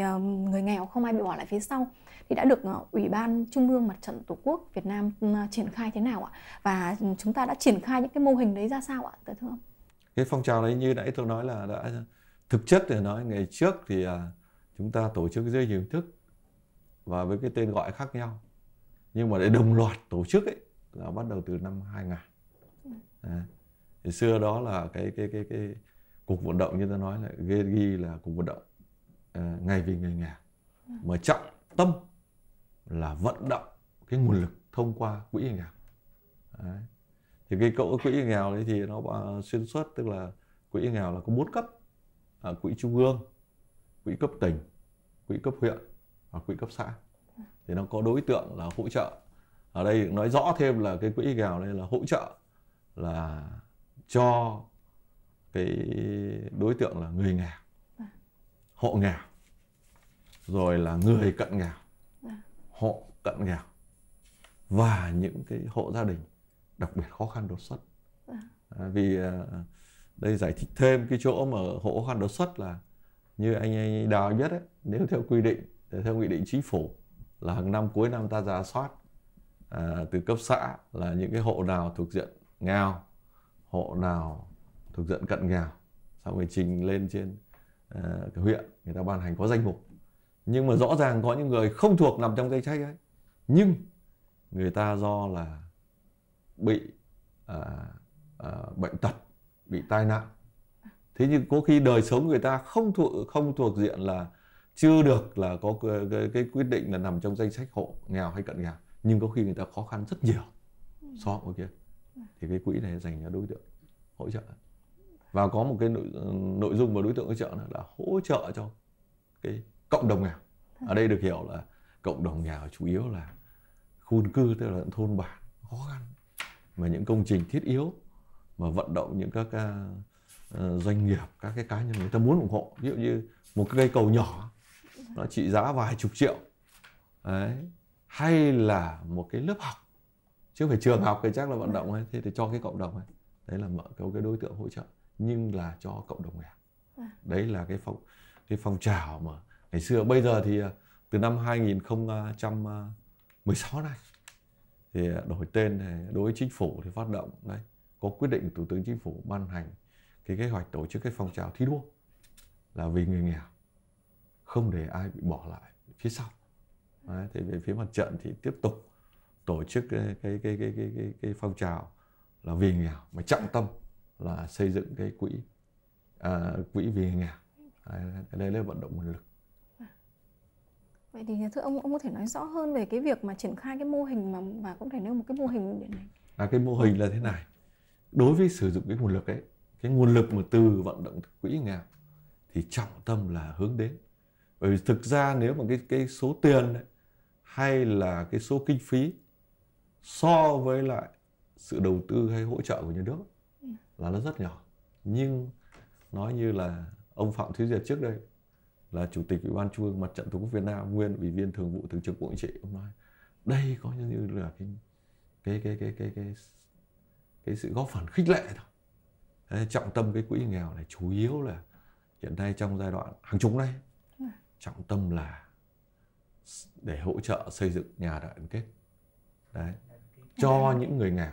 người nghèo không ai bị bỏ lại phía sau thì đã được ủy ban trung ương mặt trận tổ quốc việt nam triển khai thế nào ạ và chúng ta đã triển khai những cái mô hình đấy ra sao ạ thưa ông cái phong trào đấy như nãy tôi nói là đã thực chất để nói ngày trước thì chúng ta tổ chức dưới hình thức và với cái tên gọi khác nhau nhưng mà để đồng loạt tổ chức ấy là bắt đầu từ năm 2000 ừ. à, thì xưa đó là cái cái cái cái cục vận động như ta nói là ghi, ghi là cuộc vận động à, ngày vì người nghèo ừ. mà trọng tâm là vận động cái nguồn lực thông qua quỹ người nghèo đấy. thì cái cậu quỹ người nghèo đấy thì nó xuyên suốt tức là quỹ người nghèo là có bốn cấp à, quỹ trung ương quỹ cấp tỉnh quỹ cấp huyện và quỹ cấp xã thì nó có đối tượng là hỗ trợ ở đây nói rõ thêm là cái quỹ nghèo này là hỗ trợ là cho cái đối tượng là người nghèo hộ nghèo rồi là người cận nghèo hộ cận nghèo và những cái hộ gia đình đặc biệt khó khăn đột xuất à, vì à, đây giải thích thêm cái chỗ mà hộ khó khăn đột xuất là như anh, anh đào biết ấy, nếu theo quy định theo nghị định chính phủ là hàng năm cuối năm ta ra soát à, từ cấp xã là những cái hộ nào thuộc diện nghèo hộ nào thuộc diện cận nghèo xong rồi trình lên trên à, cái huyện người ta ban hành có danh mục nhưng mà rõ ràng có những người không thuộc nằm trong danh sách ấy nhưng người ta do là bị à, à, bệnh tật bị tai nạn thế nhưng có khi đời sống người ta không thuộc không thuộc diện là chưa được là có cái, cái, cái quyết định là nằm trong danh sách hộ nghèo hay cận nghèo nhưng có khi người ta khó khăn rất nhiều so với kia thì cái quỹ này dành cho đối tượng hỗ trợ và có một cái nội, nội dung và đối tượng hỗ trợ là, hỗ trợ cho cái cộng đồng nghèo ở đây được hiểu là cộng đồng nghèo chủ yếu là khu dân cư tức là thôn bản khó khăn mà những công trình thiết yếu mà vận động những các uh, doanh nghiệp các cái cá nhân người ta muốn ủng hộ ví dụ như một cái cây cầu nhỏ nó trị giá vài chục triệu đấy hay là một cái lớp học chứ phải trường học thì chắc là vận động ấy thế thì cho cái cộng đồng ấy đấy là mở cái đối tượng hỗ trợ nhưng là cho cộng đồng nghèo à. đấy là cái phong cái phong trào mà ngày xưa bây giờ thì à, từ năm 2016 này thì à, đổi tên này đối với chính phủ thì phát động đấy có quyết định của thủ tướng chính phủ ban hành cái kế hoạch tổ chức cái phong trào thi đua là vì người nghèo không để ai bị bỏ lại phía sau Đấy, thì về phía mặt trận thì tiếp tục tổ chức cái cái cái cái cái, cái, cái phong trào là vì nghèo mà trọng tâm là xây dựng cái quỹ à, quỹ vì nghèo Đấy, đây là vận động nguồn lực Vậy thì thưa ông ông có thể nói rõ hơn về cái việc mà triển khai cái mô hình mà và cũng thể nêu một cái mô hình như thế này. À cái mô hình là thế này. Đối với sử dụng cái nguồn lực ấy, cái nguồn lực mà từ vận động quỹ nghèo thì trọng tâm là hướng đến bởi vì thực ra nếu mà cái cái số tiền ấy, hay là cái số kinh phí so với lại sự đầu tư hay hỗ trợ của nhà nước ừ. là nó rất nhỏ nhưng nói như là ông Phạm Thế Duyệt trước đây là chủ tịch ủy ban trung ương mặt trận tổ quốc Việt Nam nguyên ủy viên thường vụ thường trực bộ chính trị ông nói đây có như là cái cái cái cái cái cái, cái sự góp phần khích lệ thôi Đấy, trọng tâm cái quỹ nghèo này chủ yếu là hiện nay trong giai đoạn hàng chục này trọng tâm là để hỗ trợ xây dựng nhà đại đoàn kết đấy cho những người nghèo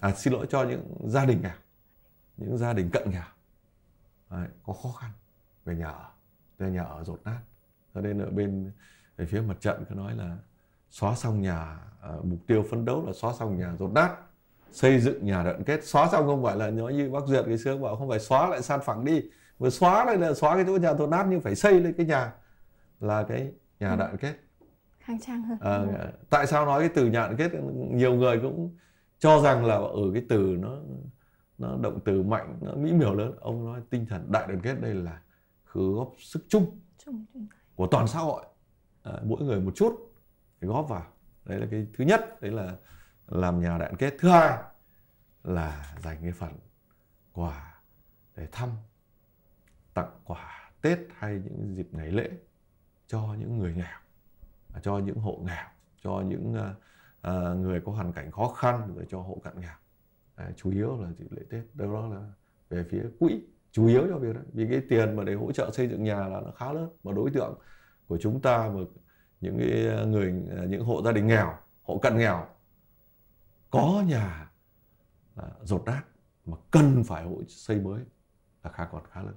à xin lỗi cho những gia đình nghèo những gia đình cận nghèo đấy, có khó khăn về nhà ở về nhà ở rột nát cho nên ở bên về phía mặt trận cứ nói là xóa xong nhà uh, mục tiêu phấn đấu là xóa xong nhà rột nát xây dựng nhà đoàn kết xóa xong không phải là nói như bác duyệt ngày xưa bảo không phải xóa lại san phẳng đi mà xóa lại là xóa cái chỗ nhà rột nát nhưng phải xây lên cái nhà là cái nhà ừ. đại kết khang trang hơn à, tại sao nói cái từ nhà đạn kết nhiều người cũng cho rằng là ở cái từ nó nó động từ mạnh nó mỹ miều lớn ông nói tinh thần đại đoàn kết đây là cứ góp sức chung của toàn xã hội à, mỗi người một chút để góp vào đấy là cái thứ nhất đấy là làm nhà đại kết thứ hai là dành cái phần quà để thăm tặng quà tết hay những dịp ngày lễ cho những người nghèo à, cho những hộ nghèo cho những ờ, ờ, người có hoàn cảnh khó khăn rồi cho hộ cận nghèo à, chủ yếu là dịp lễ tết đó là về phía quỹ chủ yếu cho việc đấy vì cái tiền mà để hỗ trợ xây dựng nhà là nó khá lớn mà đối tượng của chúng ta mà những cái ờ, người những hộ gia đình nghèo hộ cận nghèo có nhà à, rột nát mà cần phải hộ xây mới là khá còn khá lớn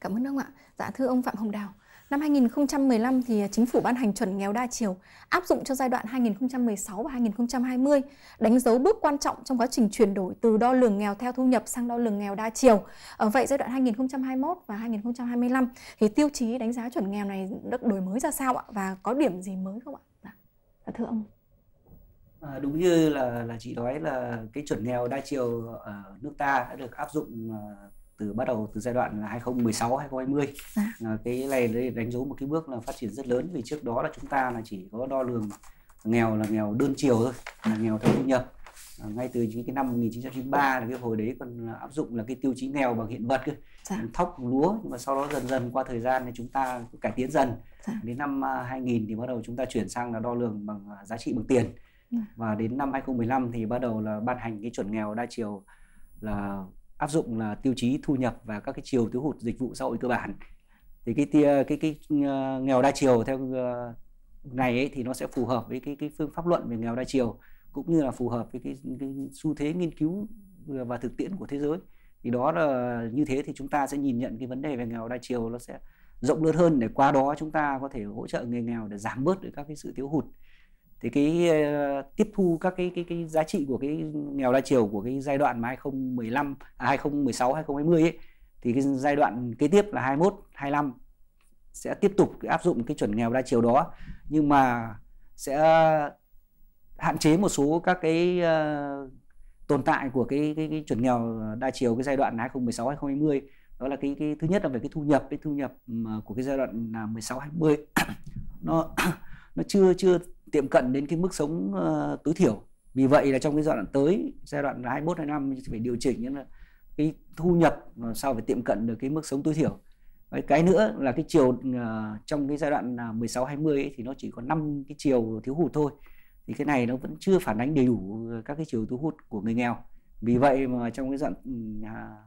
cảm ơn ông ạ dạ thưa ông phạm hồng đào Năm 2015 thì à, chính phủ ban hành chuẩn nghèo đa chiều áp dụng cho giai đoạn 2016 và 2020, đánh dấu bước quan trọng trong quá trình chuyển đổi từ đo lường nghèo theo thu nhập sang đo lường nghèo đa chiều. Ở ờ, vậy giai đoạn 2021 và 2025 thì tiêu chí đánh giá chuẩn nghèo này được đổi mới ra sao ạ và có điểm gì mới không ạ? Dạ. dạ thưa ông. À, đúng như là là chị nói là cái chuẩn nghèo đa chiều ở à, nước ta đã được áp dụng à, từ bắt đầu từ giai đoạn là 2016 2020 à. à cái này đánh dấu một cái bước là phát triển rất lớn vì trước đó là chúng ta là chỉ có đo lường nghèo là nghèo đơn chiều thôi là à. nghèo theo thu nhập à, ngay từ những cái năm 1993 là cái hồi đấy còn áp dụng là cái tiêu chí nghèo bằng hiện vật cơ dạ. thóc lúa nhưng mà sau đó dần dần qua thời gian thì chúng ta cải tiến dần dạ. đến năm 2000 à, thì bắt đầu chúng ta chuyển sang là đo lường bằng à, giá trị bằng tiền dạ. và đến năm 2015 thì bắt đầu là ban hành cái chuẩn nghèo đa chiều là áp dụng là tiêu chí thu nhập và các cái chiều thiếu hụt dịch vụ xã hội cơ bản thì cái cái cái, cái ờ, nghèo đa chiều theo ờ, này ấy thì nó sẽ phù hợp với cái cái phương pháp luận về nghèo đa chiều cũng như là phù hợp với cái, cái xu thế nghiên cứu và thực tiễn của thế giới thì đó là như thế thì chúng ta sẽ nhìn nhận cái vấn đề về nghèo đa chiều nó sẽ rộng lớn hơn để qua đó chúng ta có thể hỗ trợ người nghèo để giảm bớt được các cái sự thiếu hụt thì cái uh, tiếp thu các cái cái cái giá trị của cái nghèo đa chiều của cái giai đoạn mà 2015 à, 2016 2020 ấy thì cái giai đoạn kế tiếp là 21 25 sẽ tiếp tục áp dụng cái chuẩn nghèo đa chiều đó nhưng mà sẽ hạn chế một số các cái uh, tồn tại của cái, cái cái chuẩn nghèo đa chiều cái giai đoạn 2016 2020 đó là cái cái thứ nhất là về cái thu nhập cái thu nhập ờ, của cái giai đoạn là 16 20 [COUGHS] nó [COUGHS] nó chưa chưa tiệm cận đến cái mức sống uh, tối thiểu vì vậy là trong cái giai đoạn tới giai đoạn 21 25 phải điều chỉnh nên là cái thu nhập làm sao phải tiệm cận được cái mức sống tối thiểu cái nữa là cái chiều uh, trong cái giai đoạn 16 à, 20 ấy, thì nó chỉ có 5 cái chiều thiếu hụt thôi thì cái này nó vẫn chưa phản ánh đầy đủ ờ, các cái chiều thu hút của người nghèo vì ừ. vậy mà trong cái đoạn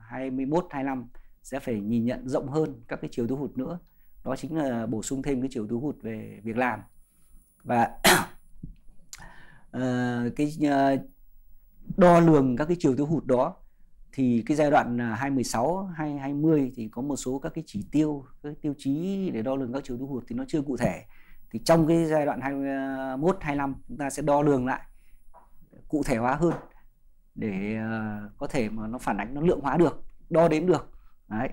21 ừ, 25 à, sẽ phải nhìn nhận rộng hơn các cái chiều thu hụt nữa đó chính là bổ sung thêm cái chiều thu hụt về việc làm và uh, cái uh, đo lường các cái chiều thiếu hụt đó thì cái giai đoạn 2016 à, 2020 thì có một số các cái chỉ tiêu các tiêu chí để đo lường các chiều thiếu hụt thì nó chưa cụ thể thì trong cái giai đoạn 21 25 ờ, chúng ta sẽ đo lường lại cụ thể hóa hơn để uh, có thể mà nó phản ánh nó lượng hóa được đo đến được đấy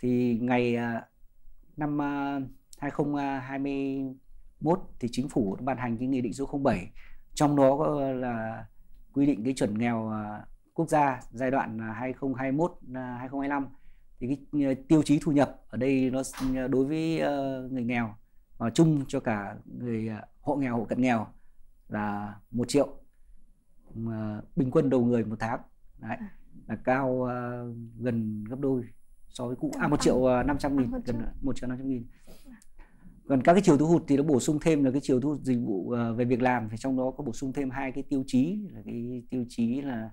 thì ngày uh, năm uh, 2020 thì chính phủ ban hành cái nghị định số 07 trong đó là quy định cái chuẩn nghèo à, quốc gia giai đoạn 2021 à, 2025 à, thì cái tiêu chí thu nhập ở đây nó đối với ờ, người nghèo và chung cho cả người hộ nghèo hộ cận nghèo là một triệu mà bình quân đầu người một tháng đấy là cao gần gấp đôi so với cũ à một triệu năm trăm nghìn gần một triệu năm trăm nghìn còn các cái chiều thu hụt thì nó bổ sung thêm là cái chiều thu hụt dịch vụ ờ, về việc làm thì trong đó có bổ sung thêm hai cái tiêu chí là cái tiêu chí là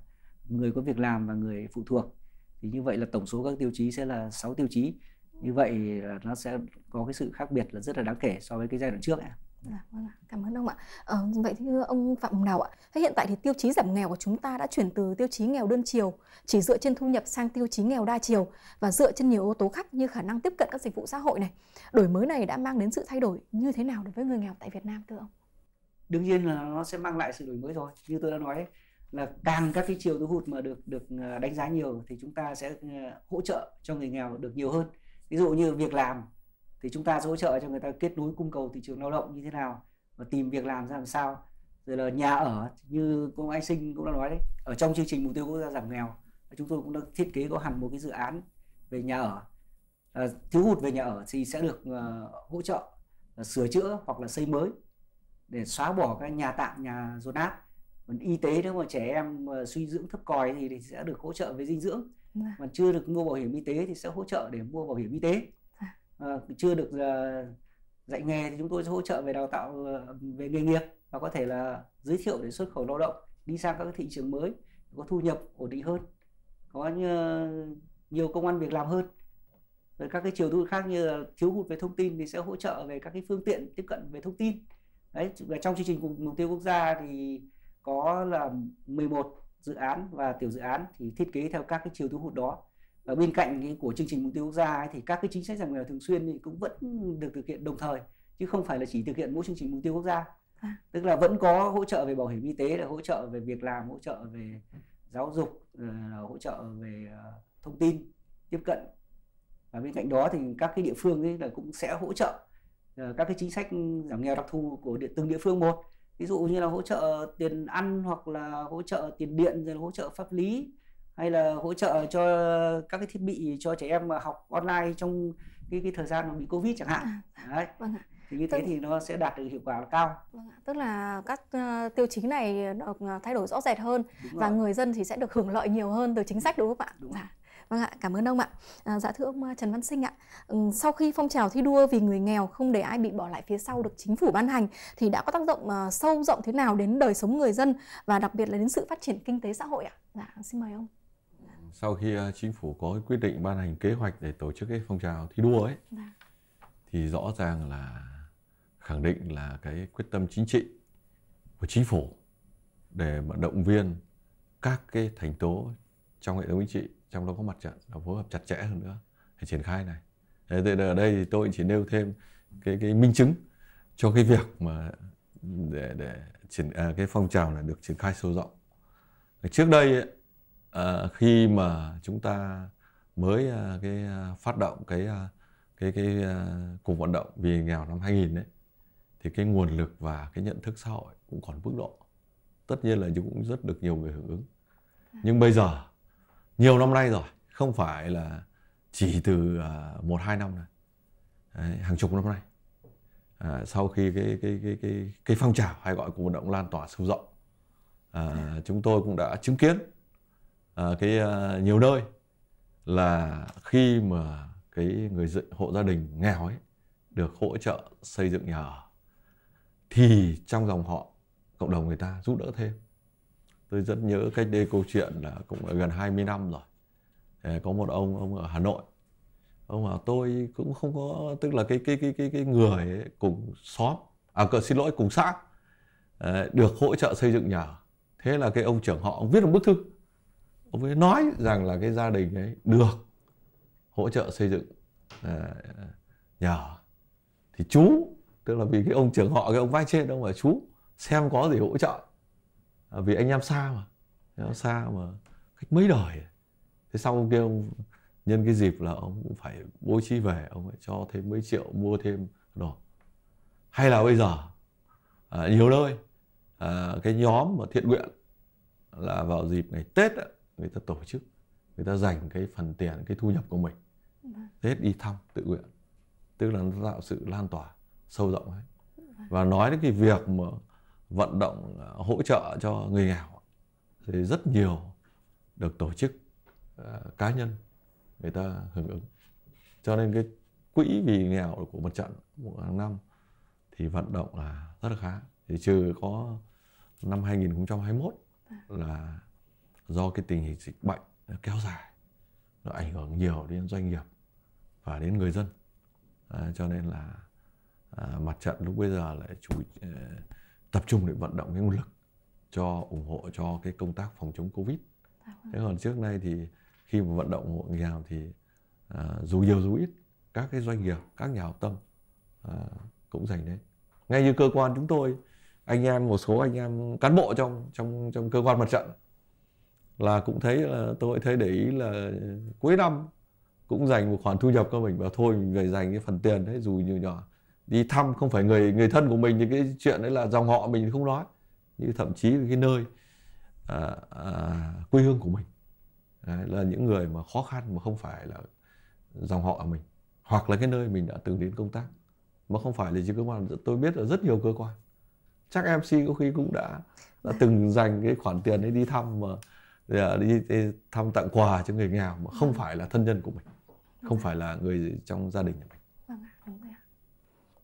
người có việc làm và người phụ thuộc thì như vậy là tổng số các tiêu chí sẽ là 6 tiêu chí như vậy là nó sẽ có cái sự khác biệt là rất là đáng kể so với cái giai đoạn trước ạ. Dạ, vâng cảm ơn ông ạ. À, vậy thì ông Phạm Hồng Đào ạ, thế hiện tại thì tiêu chí giảm nghèo của chúng ta đã chuyển từ tiêu chí nghèo đơn chiều, chỉ dựa trên thu nhập sang tiêu chí nghèo đa chiều và dựa trên nhiều yếu tố khác như khả năng tiếp cận các dịch vụ xã hội này. Đổi mới này đã mang đến sự thay đổi như thế nào đối với người nghèo tại Việt Nam thưa ông? Đương nhiên là nó sẽ mang lại sự đổi mới rồi. Như tôi đã nói là càng các cái chiều thu hụt mà được được ờ, đánh giá nhiều thì chúng ta sẽ ờ, hỗ trợ cho người nghèo được nhiều hơn. Ví dụ như việc làm thì chúng ta hỗ trợ cho người ta kết nối cung cầu thị trường lao động như thế nào và tìm việc làm ra làm sao rồi là nhà ở như cô anh sinh cũng đã nói đấy ở trong chương trình mục tiêu quốc gia giảm nghèo chúng tôi cũng đã thiết kế có hẳn một cái dự án về nhà ở à, thiếu hụt về nhà ở thì sẽ được uh, hỗ trợ uh, sửa chữa hoặc là xây mới để xóa bỏ các nhà tạm nhà dồn nát còn y tế nếu mà trẻ em mà suy dưỡng thấp còi thì, thì sẽ được hỗ trợ về dinh dưỡng vâng. còn chưa được mua bảo hiểm y tế thì sẽ hỗ trợ để mua bảo hiểm y tế Ờ, chưa được ờ, dạy nghề thì chúng tôi sẽ hỗ trợ về đào tạo ờ, về nghề nghiệp và có thể là giới thiệu để xuất khẩu lao động đi sang các thị trường mới có thu nhập ổn định hơn có nhiều công an việc làm hơn rồi các cái chiều thu khác như thiếu hụt về thông tin thì sẽ hỗ trợ về các cái phương tiện tiếp cận về thông tin đấy và trong chương trình mục tiêu quốc gia thì có là 11 dự án và tiểu dự án thì thiết kế theo các cái chiều thu hụt đó ở bên cạnh cái của chương trình mục tiêu quốc gia ấy, thì các cái chính sách giảm nghèo thường xuyên thì cũng vẫn được thực hiện đồng thời chứ không phải là chỉ thực hiện mỗi chương trình mục tiêu quốc gia à. tức là vẫn có hỗ trợ về bảo hiểm y tế là hỗ trợ về việc làm hỗ trợ về giáo dục ờ, hỗ trợ về ờ, thông tin tiếp cận và bên cạnh đó thì các cái địa phương ấy là cũng sẽ hỗ trợ ờ, các cái chính sách giảm nghèo đặc thù của địa, từng địa phương một ví dụ như là hỗ trợ tiền ăn hoặc là hỗ trợ tiền điện rồi hỗ trợ pháp lý hay là hỗ trợ cho các cái thiết bị cho trẻ em học online trong cái cái thời gian mà bị covid chẳng hạn à, đấy vâng ạ. thì như tức... thế thì nó sẽ đạt được hiệu quả cao vâng ạ. tức là các uh, tiêu chí này được ờ, thay đổi rõ rệt hơn đúng và rồi. người dân thì sẽ được hưởng lợi nhiều hơn từ chính sách đúng không ạ đúng. Dạ. Vâng ạ, cảm ơn ông ạ. À, dạ thưa ông ờ, Trần Văn Sinh ạ, ừ, sau khi phong trào thi đua vì người nghèo không để ai bị bỏ lại phía sau được chính phủ ban hành thì đã có tác động uh, sâu rộng thế nào đến đời sống người dân và đặc biệt là đến sự phát triển kinh tế xã hội ạ? Dạ, xin mời ông sau khi ờ, chính phủ có quyết định ban hành kế hoạch để tổ chức cái phong trào thi đua ấy dạ. thì rõ ràng là khẳng định là cái quyết tâm chính trị của chính phủ để mà động viên các cái thành tố trong hệ thống chính trị trong đó có mặt trận là phối hợp chặt chẽ hơn nữa để triển khai này thế ở đây thì tôi chỉ nêu thêm cái cái minh chứng cho cái việc mà để để triển à, cái phong trào là được triển khai sâu rộng trước đây ấy, à, khi mà chúng ta mới à, cái à, phát động cái à, cái cái à, cuộc vận động vì nghèo năm 2000 đấy thì cái nguồn lực và cái nhận thức xã hội cũng còn bước độ tất nhiên là cũng rất được nhiều người hưởng ứng ừ. nhưng bây giờ nhiều năm nay rồi không phải là chỉ từ à, một hai năm này đấy, hàng chục năm nay à, sau khi cái cái cái cái cái phong trào hay gọi cuộc vận động lan tỏa sâu rộng à, chúng tôi cũng đã chứng kiến à, cái à, nhiều nơi là khi mà cái người hộ gia đình nghèo ấy được hỗ trợ xây dựng nhà ở thì trong dòng họ cộng đồng người ta giúp đỡ thêm tôi rất nhớ cách đây câu chuyện là cũng là gần 20 năm rồi ờ, có một ông ông ở Hà Nội ông bảo tôi cũng không có tức là cái cái cái cái cái người ấy, cùng xóm à cờ xin lỗi cùng xã được hỗ trợ xây dựng nhà thế là cái ông trưởng họ ông viết một bức thư ông ấy nói rằng là cái gia đình ấy được hỗ trợ xây dựng à, nhà thì chú tức là vì cái ông trưởng họ cái ông vai trên đâu mà chú xem có gì hỗ trợ à, vì anh em xa mà em xa mà cách mấy đời thế sau kia ông nhân cái dịp là ông cũng phải bố trí về ông phải cho thêm mấy triệu mua thêm đồ hay là bây giờ à, nhiều nơi à, cái nhóm mà thiện nguyện là vào dịp ngày tết ấy, người ta tổ chức người ta dành cái phần tiền cái thu nhập của mình vâng. hết đi thăm tự nguyện tức là nó tạo sự lan tỏa sâu rộng ấy và nói đến cái việc mà vận động à, hỗ trợ cho người nghèo thì rất nhiều được tổ chức à, cá nhân người ta hưởng ứng cho nên cái quỹ vì nghèo của mặt trận một hàng năm thì vận động là rất là khá thì trừ có năm 2021 vâng. là do cái tình hình dịch bệnh nó kéo dài nó ảnh hưởng nhiều đến doanh nghiệp và đến người dân à, cho nên là à, mặt trận lúc bây giờ lại chủ à, tập trung để vận động cái nguồn lực cho ủng hộ cho cái công tác phòng chống covid thế còn trước nay thì khi mà vận động ủng hộ nghèo thì à, dù nhiều dù ít các cái doanh nghiệp các nhà hảo tâm à, cũng dành đấy ngay như cơ quan chúng tôi anh em một số anh em cán bộ trong trong trong cơ quan mặt trận là cũng thấy là tôi thấy để ý là cuối năm cũng dành một khoản thu nhập cho mình và thôi mình về dành cái phần tiền đấy dù nhiều nhỏ đi thăm không phải người người thân của mình những cái chuyện đấy là dòng họ mình không nói như thậm chí cái nơi à, à, quê hương của mình đấy, là những người mà khó khăn mà không phải là dòng họ mình hoặc là cái nơi mình đã từng đến công tác mà không phải là chỉ cơ quan tôi biết ở rất nhiều cơ quan chắc mc có khi cũng đã, đã từng dành cái khoản tiền để đi thăm mà đi thăm tặng quà cho người nghèo mà không vâng. phải là thân nhân của mình vâng không phải là người trong gia đình của mình vâng ạ đúng rồi ạ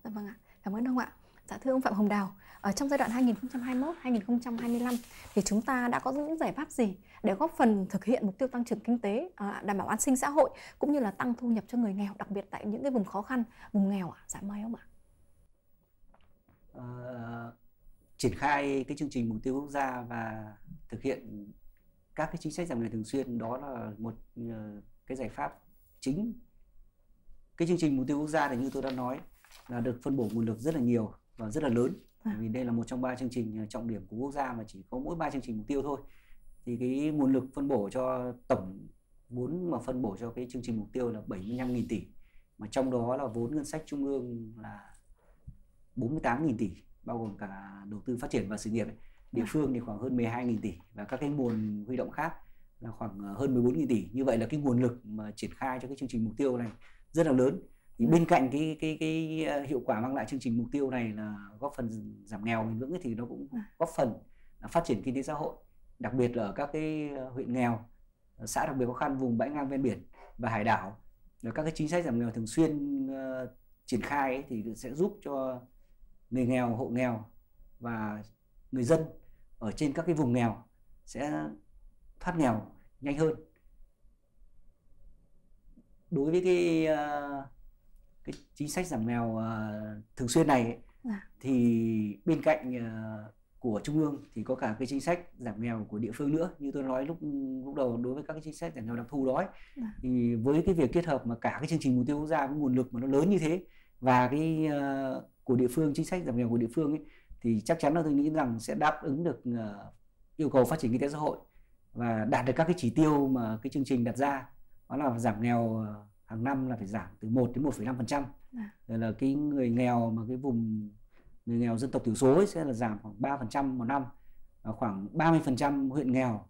dạ, vâng ạ cảm ơn ông ạ dạ thưa ông phạm hồng đào ở trong giai đoạn 2021 2025 thì chúng ta đã có những giải pháp gì để góp phần thực hiện mục tiêu tăng trưởng kinh tế à, đảm bảo an sinh xã hội cũng như là tăng thu nhập cho người nghèo đặc biệt tại những cái vùng khó khăn vùng nghèo ạ dạ mời ông ạ ờ, triển khai cái chương trình mục tiêu quốc gia và thực hiện các cái chính sách giảm nghèo thường xuyên đó là một ờ, cái giải pháp chính cái chương trình mục tiêu quốc gia thì như tôi đã nói là được phân bổ nguồn lực rất là nhiều và rất là lớn à. bởi vì đây là một trong ba chương trình ờ, trọng điểm của quốc gia mà chỉ có mỗi ba chương trình mục tiêu thôi thì cái nguồn lực phân bổ cho tổng vốn mà phân bổ cho cái chương trình mục tiêu là 75.000 tỷ mà trong đó là vốn ngân sách trung ương là 48.000 tỷ bao gồm cả đầu tư phát triển và sự nghiệp ấy địa dạ. phương thì khoảng hơn 12.000 tỷ và các cái nguồn huy động khác là khoảng ờ, hơn 14.000 tỷ như vậy là cái nguồn lực mà triển khai cho cái chương trình mục tiêu này rất là lớn thì dạ. bên cạnh cái cái cái ờ, hiệu quả mang lại chương trình mục tiêu này là góp phần giảm nghèo bền vững thì nó cũng dạ. góp phần phát triển kinh tế xã hội đặc biệt là ở các cái ờ, huyện nghèo xã đặc biệt khó khăn vùng bãi ngang ven biển và hải đảo là các cái chính sách giảm nghèo thường xuyên uh, triển khai ấy, thì sẽ giúp cho người nghèo hộ nghèo và người dân ở trên các cái vùng nghèo sẽ thoát nghèo nhanh hơn đối với cái ờ, cái chính sách giảm nghèo ờ, thường xuyên này dạ. thì bên cạnh ờ, của trung ương thì có cả cái chính sách giảm nghèo của địa phương nữa như tôi nói lúc lúc đầu đối với các cái chính sách giảm nghèo đặc thù đó ấy, à. thì với cái việc kết hợp mà cả cái chương trình mục tiêu quốc gia với nguồn lực mà nó lớn như thế và cái uh, của địa phương chính sách giảm nghèo của địa phương ấy thì chắc chắn là tôi nghĩ rằng sẽ đáp ứng được ờ, yêu cầu phát triển kinh tế xã hội và đạt được các cái chỉ tiêu mà cái chương trình đặt ra đó là giảm nghèo ờ, hàng năm là phải giảm từ 1 đến 1,5 phần trăm dạ. rồi là cái người nghèo mà cái vùng người nghèo dân tộc thiểu số ấy sẽ là giảm khoảng 3 phần trăm một năm và khoảng 30 phần trăm huyện nghèo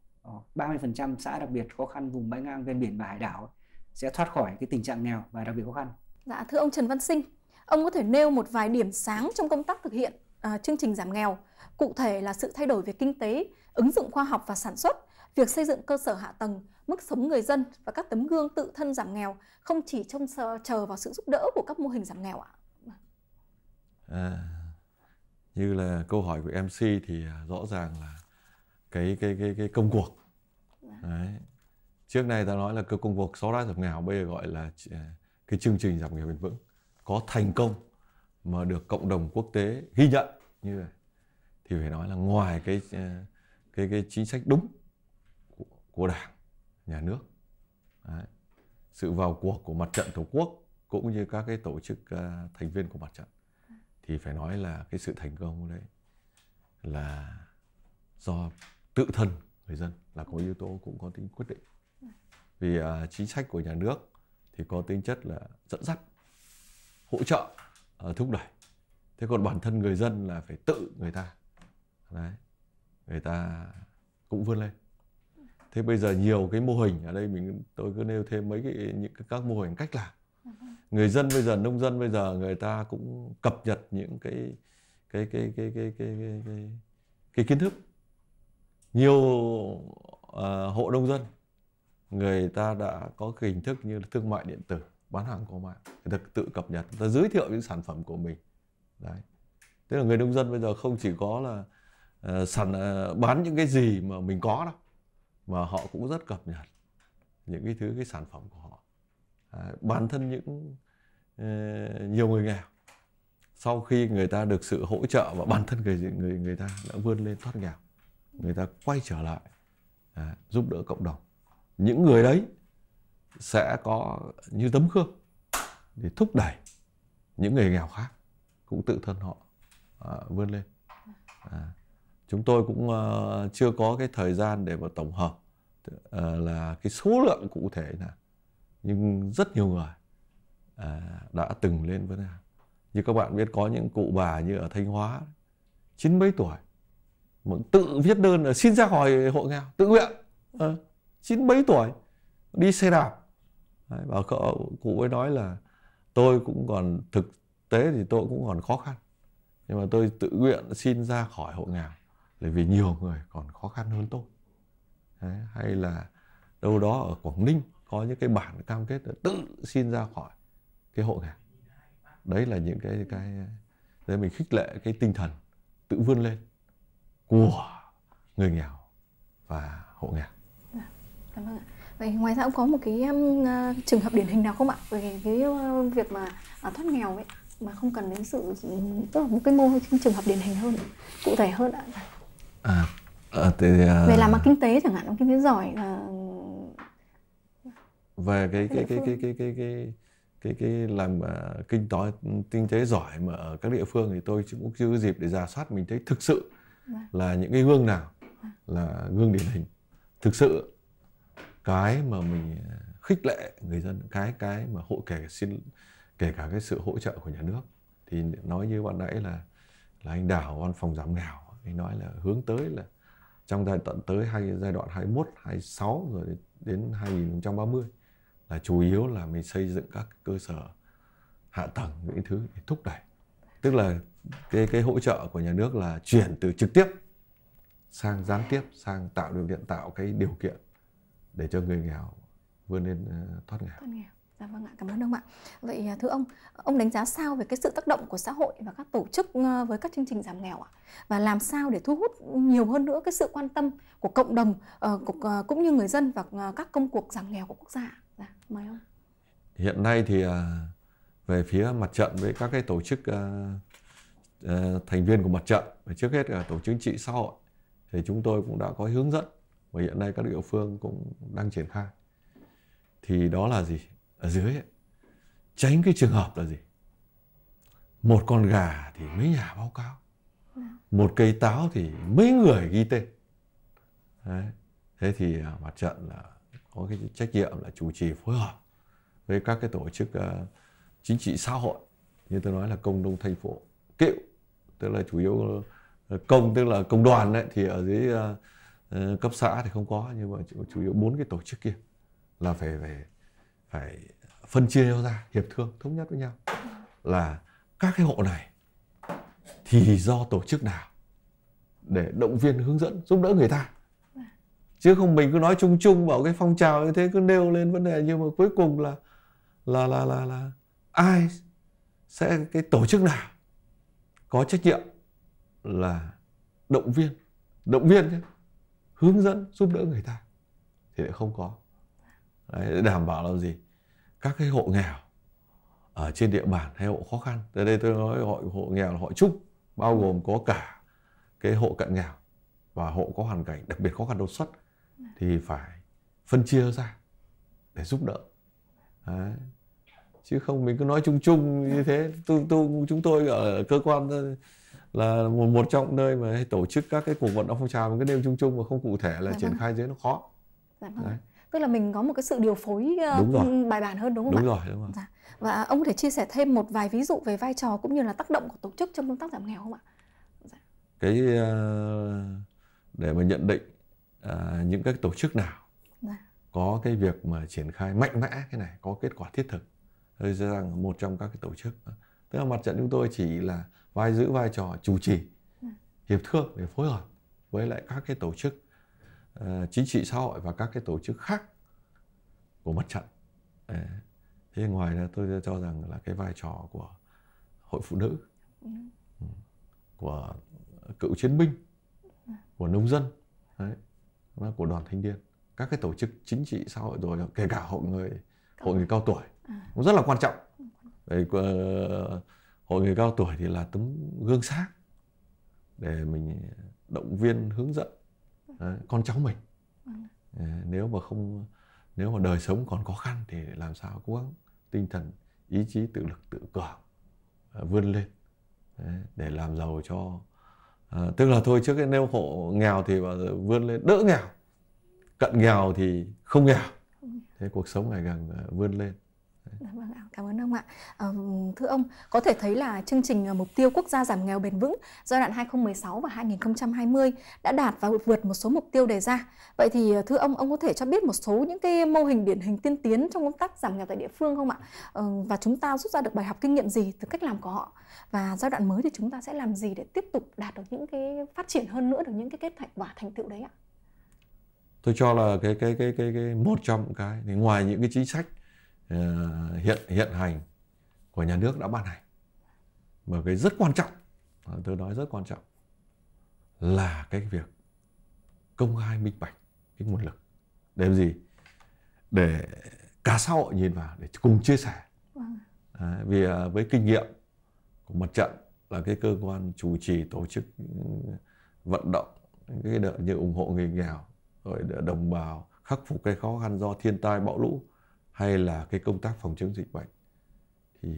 30 ờ, phần trăm xã đặc biệt khó khăn vùng bãi ngang ven biển và hải đảo sẽ thoát khỏi cái tình trạng nghèo và đặc biệt khó khăn. Dạ thưa ông Trần Văn Sinh, ông có thể nêu một vài điểm sáng trong công tác thực hiện à, chương trình giảm nghèo, cụ thể là sự thay đổi về kinh tế, ứng dụng khoa học và sản xuất, việc xây dựng cơ sở hạ tầng, mức sống người dân và các tấm gương tự thân giảm nghèo không chỉ trông chờ vào sự giúp đỡ của các mô hình giảm nghèo ạ. À, như là câu hỏi của MC thì à, rõ ràng là cái cái cái cái công cuộc. Đấy. Trước nay ta nói là cơ công cuộc xóa đói giảm nghèo, bây giờ gọi là à, cái chương trình giảm nghèo bền vững có thành công mà được cộng đồng quốc tế ghi nhận như vậy thì phải nói là ngoài cái ờ, cái cái chính sách đúng của, của đảng nhà nước Đấy. sự vào cuộc của mặt trận tổ quốc cũng như các cái tổ chức uh, thành viên của mặt trận thì phải nói là cái sự thành công đấy là do tự thân người dân là có yếu tố cũng có tính quyết định vì uh, chính sách của nhà nước thì có tính chất là dẫn dắt hỗ trợ Ờ, thúc đẩy thế còn bản thân người dân là phải tự người ta đấy người ta cũng vươn lên thế bây giờ nhiều cái mô hình ở đây mình tôi cứ nêu thêm mấy cái những cái, các mô hình cách làm người dân bây giờ nông dân bây giờ người ta cũng cập nhật những cái cái cái cái cái cái cái, cái, cái kiến thức nhiều uh, hộ nông dân người ta đã có cái hình thức như là thương mại điện tử bán hàng qua mạng người ta tự cập nhật người ta giới thiệu những sản phẩm của mình đấy tức là người nông dân bây giờ không chỉ có là uh, ờ, sản uh, ờ, bán những cái gì mà mình có đâu mà họ cũng rất cập nhật những cái thứ cái sản phẩm của họ à, bản thân những uh, nhiều người nghèo sau khi người ta được sự hỗ trợ và bản thân người người người ta đã vươn lên thoát nghèo người ta quay trở lại à, giúp đỡ cộng đồng những người đấy sẽ có như tấm gương để thúc đẩy những người nghèo khác cũng tự thân họ à, vươn lên à, chúng tôi cũng uh, chưa có cái thời gian để mà tổng hợp uh, là cái số lượng cụ thể nào, nhưng rất nhiều người uh, đã từng lên vấn đề như các bạn biết có những cụ bà như ở thanh hóa chín mấy tuổi mà tự viết đơn là xin ra khỏi hộ nghèo tự nguyện ờ, chín à, mấy tuổi đi xe đạp Đấy, và cậu, cụ ấy nói là tôi cũng còn thực tế thì tôi cũng còn khó khăn nhưng mà tôi tự nguyện xin ra khỏi hộ nghèo là vì nhiều người còn khó khăn hơn tôi Đấy, hay là đâu đó ở quảng ninh có những cái bản cam kết tự xin ra khỏi cái hộ nghèo đấy là những cái cái để mình khích lệ cái tinh thần tự vươn lên của người nghèo và hộ nghèo dạ, cảm ơn ạ Vậy ngoài ra cũng có một cái um, ờ, trường hợp điển hình nào không ạ? Về cái uh, việc mà uh, thoát nghèo ấy mà không cần đến sự tức là một cái mô một trường hợp điển hình hơn, cụ thể hơn ạ. À, à, thì, uh... về làm mà kinh tế chẳng hạn, làm kinh tế giỏi là về cái cái cái, cái cái cái cái cái cái cái làm uh, kinh tế kinh tế giỏi mà ở các địa phương thì tôi cũng chưa có dịp để giả soát mình thấy thực sự vâng. là những cái gương nào vâng. là gương điển hình thực sự cái mà mình à, khích lệ người dân cái cái mà hỗ kể xin kể cả cái sự hỗ trợ của nhà nước thì nói như bạn nãy là là anh Đào văn phòng giảm nghèo anh nói là hướng tới là trong giai đoạn tới hai giai đoạn 21 26 rồi đến 2030 là chủ yếu là mình xây dựng các cơ sở hạ tầng những thứ để thúc đẩy tức là cái cái hỗ trợ của nhà nước là chuyển từ trực tiếp sang gián tiếp sang tạo điều kiện tạo cái điều kiện để cho người nghèo vươn lên ờ, thoát nghèo. Thoát nghèo. Dạ vâng ạ, cảm ơn ông ạ. Vậy à, thưa ông, ông đánh giá sao về cái sự tác động của xã hội và các tổ chức ờ, với các chương trình giảm nghèo ạ? Và làm sao để thu hút nhiều hơn nữa cái sự quan tâm của cộng đồng ờ, cũng như người dân và các công cuộc giảm nghèo của quốc gia? Dạ, mời ông. Hiện nay thì về phía mặt trận với các cái tổ chức thành viên của mặt trận và trước hết là tổ chức trị xã hội thì chúng tôi cũng đã có hướng dẫn và hiện nay các địa phương cũng đang triển khai thì đó là gì ở dưới ấy, tránh cái trường hợp là gì một con gà thì mấy nhà báo cáo một cây táo thì mấy người ghi tên Đấy. thế thì à, mặt trận là có cái trách nhiệm là chủ trì phối hợp với các cái tổ chức uh, chính trị xã hội như tôi nói là công đông thành phố cựu tức là chủ yếu à, công tức là công đoàn đấy thì ở dưới uh, Ờ, cấp xã thì không có nhưng mà chủ, chủ yếu bốn cái tổ chức kia là phải phải phải phân chia nhau ra hiệp thương thống nhất với nhau là các cái hộ này thì do tổ chức nào để động viên hướng dẫn giúp đỡ người ta chứ không mình cứ nói chung chung bảo cái phong trào như thế cứ nêu lên vấn đề nhưng mà cuối cùng là là là là là ai sẽ cái tổ chức nào có trách nhiệm là động viên động viên chứ hướng dẫn giúp đỡ người ta thì lại không có Đấy, đảm bảo là gì các cái hộ nghèo ở trên địa bàn hay hộ khó khăn tới đây tôi nói hội hộ nghèo là hội chung bao gồm có cả cái hộ cận nghèo và hộ có hoàn cảnh đặc biệt khó khăn đột xuất thì phải phân chia ra để giúp đỡ Đấy. chứ không mình cứ nói chung chung như thế tôi tôi chúng tôi ở cơ quan là một một trong nơi mà tổ chức các cái cuộc vận động phong trào mà cái đêm chung chung mà không cụ thể là dạ triển vâng. khai dưới nó khó dạ vâng. Đấy. tức là mình có một cái sự điều phối ờ, bài bản hơn đúng không đúng ạ? rồi đúng rồi dạ. và ông có thể chia sẻ thêm một vài ví dụ về vai trò cũng như là tác động của tổ chức trong công tác giảm nghèo không ạ dạ. cái ờ, để mà nhận định ờ, những các tổ chức nào dạ. có cái việc mà triển khai mạnh mẽ cái này có kết quả thiết thực tôi cho rằng một trong các cái tổ chức tức là mặt trận chúng tôi chỉ là vai giữ vai trò chủ trì ừ. hiệp thương để phối hợp với lại các cái tổ chức uh, chính trị xã hội và các cái tổ chức khác của mặt trận ờ, thế ngoài ra tôi cho rằng là cái vai trò của hội phụ nữ ừ. Ừ, của cựu chiến binh của nông dân đấy, của đoàn thanh niên các cái tổ chức chính trị xã hội rồi kể cả hội người hội người cao tuổi cũng rất là quan trọng đấy, uh, mọi người cao tuổi thì là tấm gương sáng để mình động viên hướng dẫn à, con cháu mình à, nếu mà không nếu mà đời sống còn khó khăn thì làm sao cố gắng tinh thần ý chí tự lực tự cường à, vươn lên để làm giàu cho à, tức là thôi trước cái nêu hộ nghèo thì mà vươn lên đỡ nghèo cận nghèo thì không nghèo thế cuộc sống ngày càng vươn lên Dạ vâng ạ, cảm ơn ông ạ. À, thưa ông, có thể thấy là chương trình ờ, mục tiêu quốc gia giảm nghèo bền vững giai đoạn 2016 và 2020 đã đạt và vượt một số mục tiêu đề ra. Vậy thì ờ, thưa ông, ông có thể cho biết một số những cái mô hình điển hình tiên tiến trong công tác giảm nghèo tại địa phương không ạ? À, và chúng ta rút ra được bài học kinh nghiệm gì từ cách làm của họ? Và giai đoạn mới thì chúng ta sẽ làm gì để tiếp tục đạt được những cái phát triển hơn nữa được những cái kết quả thành tựu đấy ạ? Tôi cho là cái cái cái cái, cái một trong cái thì ngoài những cái chính sách Ờ, hiện hiện hành của nhà nước đã ban hành mà cái rất quan trọng à, tôi nói rất quan trọng là cái việc công khai minh bạch cái nguồn lực để làm gì để cả xã hội nhìn vào để cùng chia sẻ vâng. à, vì à, với kinh nghiệm của mặt trận là cái cơ quan chủ trì tổ chức ừ, vận động cái đợt như ủng hộ người nghèo rồi đồng bào khắc phục cái khó khăn do thiên tai bão lũ hay là cái công tác phòng chống dịch bệnh thì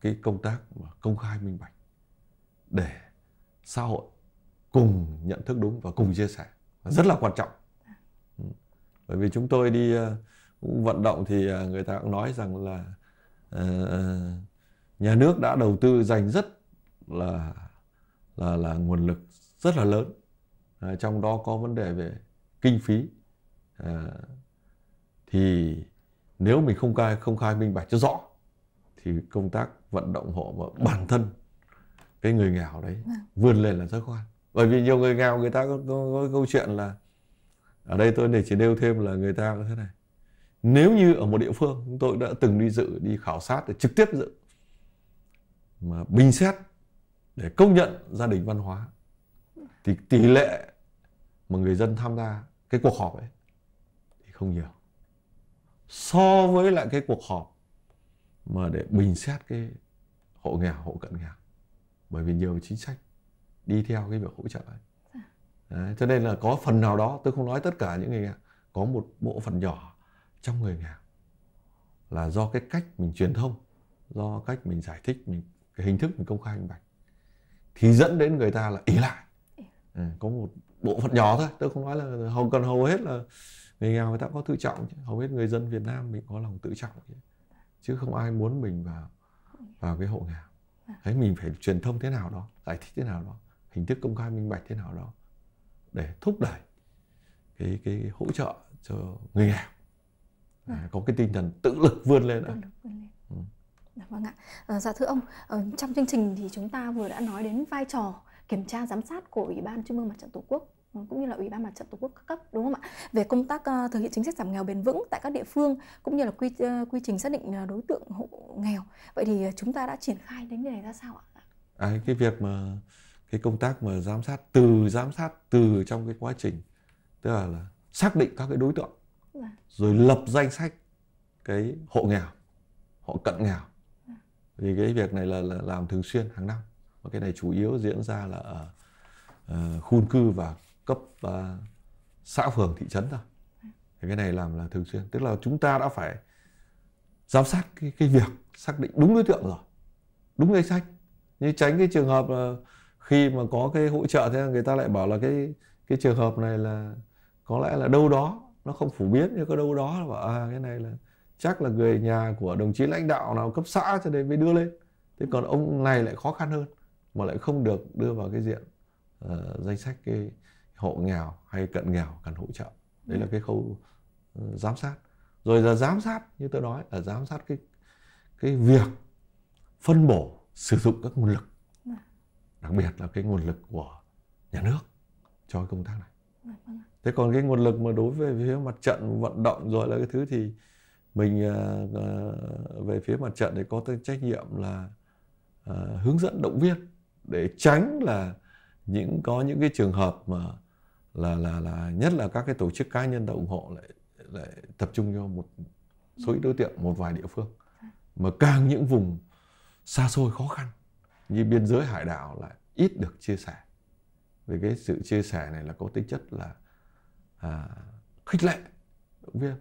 cái công tác mà công khai minh bạch để xã hội cùng nhận thức đúng và cùng chia sẻ rất là quan trọng ừ. bởi vì chúng tôi đi ờ, vận động thì ờ, người ta cũng nói rằng là ờ, nhà nước đã đầu tư dành rất là là là nguồn lực rất là lớn trong đó có vấn đề về kinh phí thì nếu mình không khai không khai minh bạch cho rõ thì công tác vận động hộ mà bản thân cái người nghèo đấy vâng. vươn lên là rất khó khăn bởi vì nhiều người nghèo người ta có, có, có câu chuyện là ở đây tôi để chỉ nêu thêm là người ta có thế này nếu như ở một địa phương chúng tôi đã từng đi dự đi khảo sát để trực tiếp dự mà bình xét để công nhận gia đình văn hóa thì tỷ lệ mà người dân tham gia cái cuộc họp ấy thì không nhiều so với lại cái cuộc họp mà để bình xét cái hộ nghèo hộ cận nghèo bởi vì nhiều chính sách đi theo cái việc hỗ trợ ấy Đấy, cho nên là có phần nào đó tôi không nói tất cả những người nghèo có một bộ phận nhỏ trong người nghèo là do cái cách mình truyền thông do cách mình giải thích mình cái hình thức mình công khai minh bạch thì dẫn đến người ta là ý lại ừ, có một bộ phận nhỏ thôi tôi không nói là hầu cần hầu hết là người nghèo người ta có tự trọng chứ không biết người dân Việt Nam mình có lòng tự trọng chứ chứ không ai muốn mình vào vào cái hộ nghèo đấy mình phải truyền thông thế nào đó giải thích thế nào đó hình thức công khai minh bạch thế nào đó để thúc đẩy cái cái hỗ trợ cho người nghèo à, có cái tinh thần tự lực vươn lên đó ừ. dạ vâng ạ à, dạ thưa ông ờ, trong chương trình thì chúng ta vừa đã nói đến vai trò kiểm tra giám sát của ủy ban trung ương mặt trận tổ quốc cũng như là Ủy ban Mặt trận Tổ quốc các cấp đúng không ạ? Về công tác uh, thực hiện chính sách giảm nghèo bền vững tại các địa phương cũng như là quy uh, quy trình xác định uh, đối tượng hộ nghèo. Vậy thì chúng ta đã triển khai đến này ra sao ạ? À, cái việc mà cái công tác mà giám sát từ giám sát từ trong cái quá trình tức là, là xác định các cái đối tượng dạ. rồi lập danh sách cái hộ nghèo, hộ cận nghèo. Dạ. Thì cái việc này là, là làm thường xuyên hàng năm. Và cái này chủ yếu diễn ra là ở uh, khu cư và cấp uh, xã phường thị trấn thôi thì cái này làm là thường xuyên tức là chúng ta đã phải giám sát cái, cái việc xác định đúng đối tượng rồi đúng danh sách như tránh cái trường hợp là khi mà có cái hỗ trợ thế người ta lại bảo là cái cái trường hợp này là có lẽ là đâu đó nó không phổ biến nhưng có đâu đó là bảo à cái này là chắc là người nhà của đồng chí lãnh đạo nào cấp xã cho nên mới đưa lên thế còn ông này lại khó khăn hơn mà lại không được đưa vào cái diện uh, danh sách cái hộ nghèo hay cận nghèo cần hỗ trợ đấy ừ. là cái khâu ờ, giám sát rồi là giám sát như tôi nói là giám sát cái cái việc phân bổ sử dụng các nguồn lực dạ. đặc biệt là cái nguồn lực của nhà nước cho công tác này dạ, vâng thế còn cái nguồn lực mà đối với phía mặt trận vận động rồi là cái thứ thì mình uh, về phía mặt trận thì có trách nhiệm là uh, hướng dẫn động viên để tránh là những có những cái trường hợp mà là là là nhất là các cái tổ chức cá nhân đã ủng hộ lại lại tập trung cho một số ít đối tượng một vài địa phương mà càng những vùng xa xôi khó khăn như biên giới hải đảo lại ít được chia sẻ vì cái sự chia sẻ này là có tính chất là à, khích lệ động viên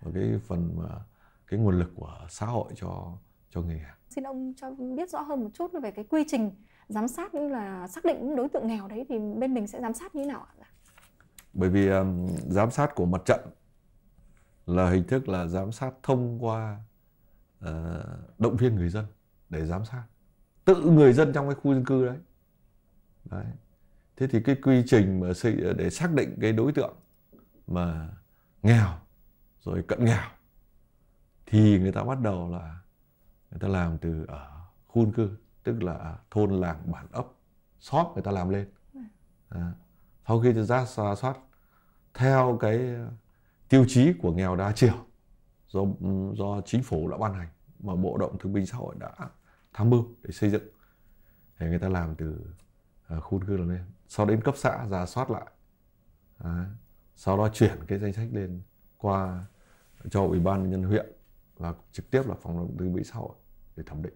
và cái phần mà cái nguồn lực của xã hội cho cho người nghèo. Xin ông cho biết rõ hơn một chút về cái quy trình giám sát như là xác định đối tượng nghèo đấy thì bên mình sẽ giám sát như thế nào ạ? bởi vì um, giám sát của mặt trận là hình thức là giám sát thông qua uh, động viên người dân để giám sát tự người dân trong cái khu dân cư đấy, đấy. thế thì cái quy trình mà xây ờ, để xác định cái đối tượng mà nghèo rồi cận nghèo thì người ta bắt đầu là người ta làm từ ở khu dân cư tức là thôn làng bản ấp xóm người ta làm lên à, sau khi ra soát theo cái tiêu chí của nghèo đa chiều do do chính phủ đã ban hành mà bộ động thương binh xã hội đã tham mưu để xây dựng để người ta làm từ à, khu cư lên sau đến cấp xã giả soát lại Đấy. sau đó chuyển cái danh sách lên qua cho ủy ban nhân huyện và trực tiếp là phòng động thương binh xã hội để thẩm định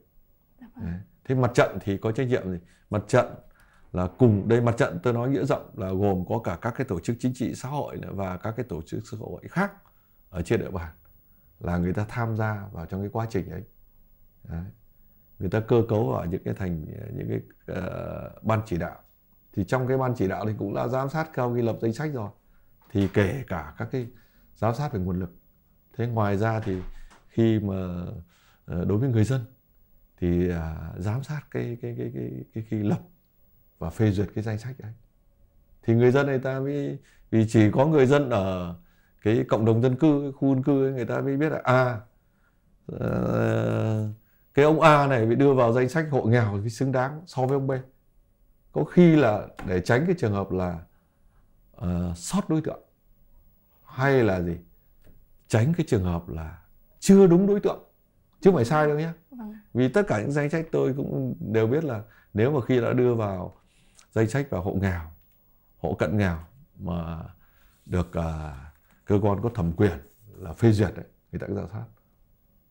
dạ vâng. thế mặt trận thì có trách nhiệm gì mặt trận là cùng đây mặt trận tôi nói nghĩa rộng là gồm có cả các cái tổ chức chính trị xã hội và các cái tổ chức xã hội khác ở trên địa bàn là người ta tham gia vào trong cái quá trình ấy Đấy. người ta cơ cấu ở những cái thành những cái uh, ban chỉ đạo thì trong cái ban chỉ đạo thì cũng là giám sát theo ghi lập danh sách rồi thì kể cả các cái giám sát về nguồn lực thế ngoài ra thì khi mà ờ, đối với người dân thì uh, giám sát cái cái cái cái, cái khi lập và phê duyệt cái danh sách đấy thì người dân người ta mới vì chỉ có người dân ở cái cộng đồng dân cư cái khu dân cư ấy, người ta mới biết là à ờ, cái ông A này bị đưa vào danh sách hộ nghèo thì xứng đáng so với ông B có khi là để tránh cái trường hợp là uh, sót đối tượng hay là gì tránh cái trường hợp là chưa đúng đối tượng chứ không phải sai đâu nhé vâng. vì tất cả những danh sách tôi cũng đều biết là nếu mà khi đã đưa vào danh sách và hộ nghèo hộ cận nghèo mà được uh, cơ quan có thẩm quyền là phê duyệt đấy người ta cứ giả soát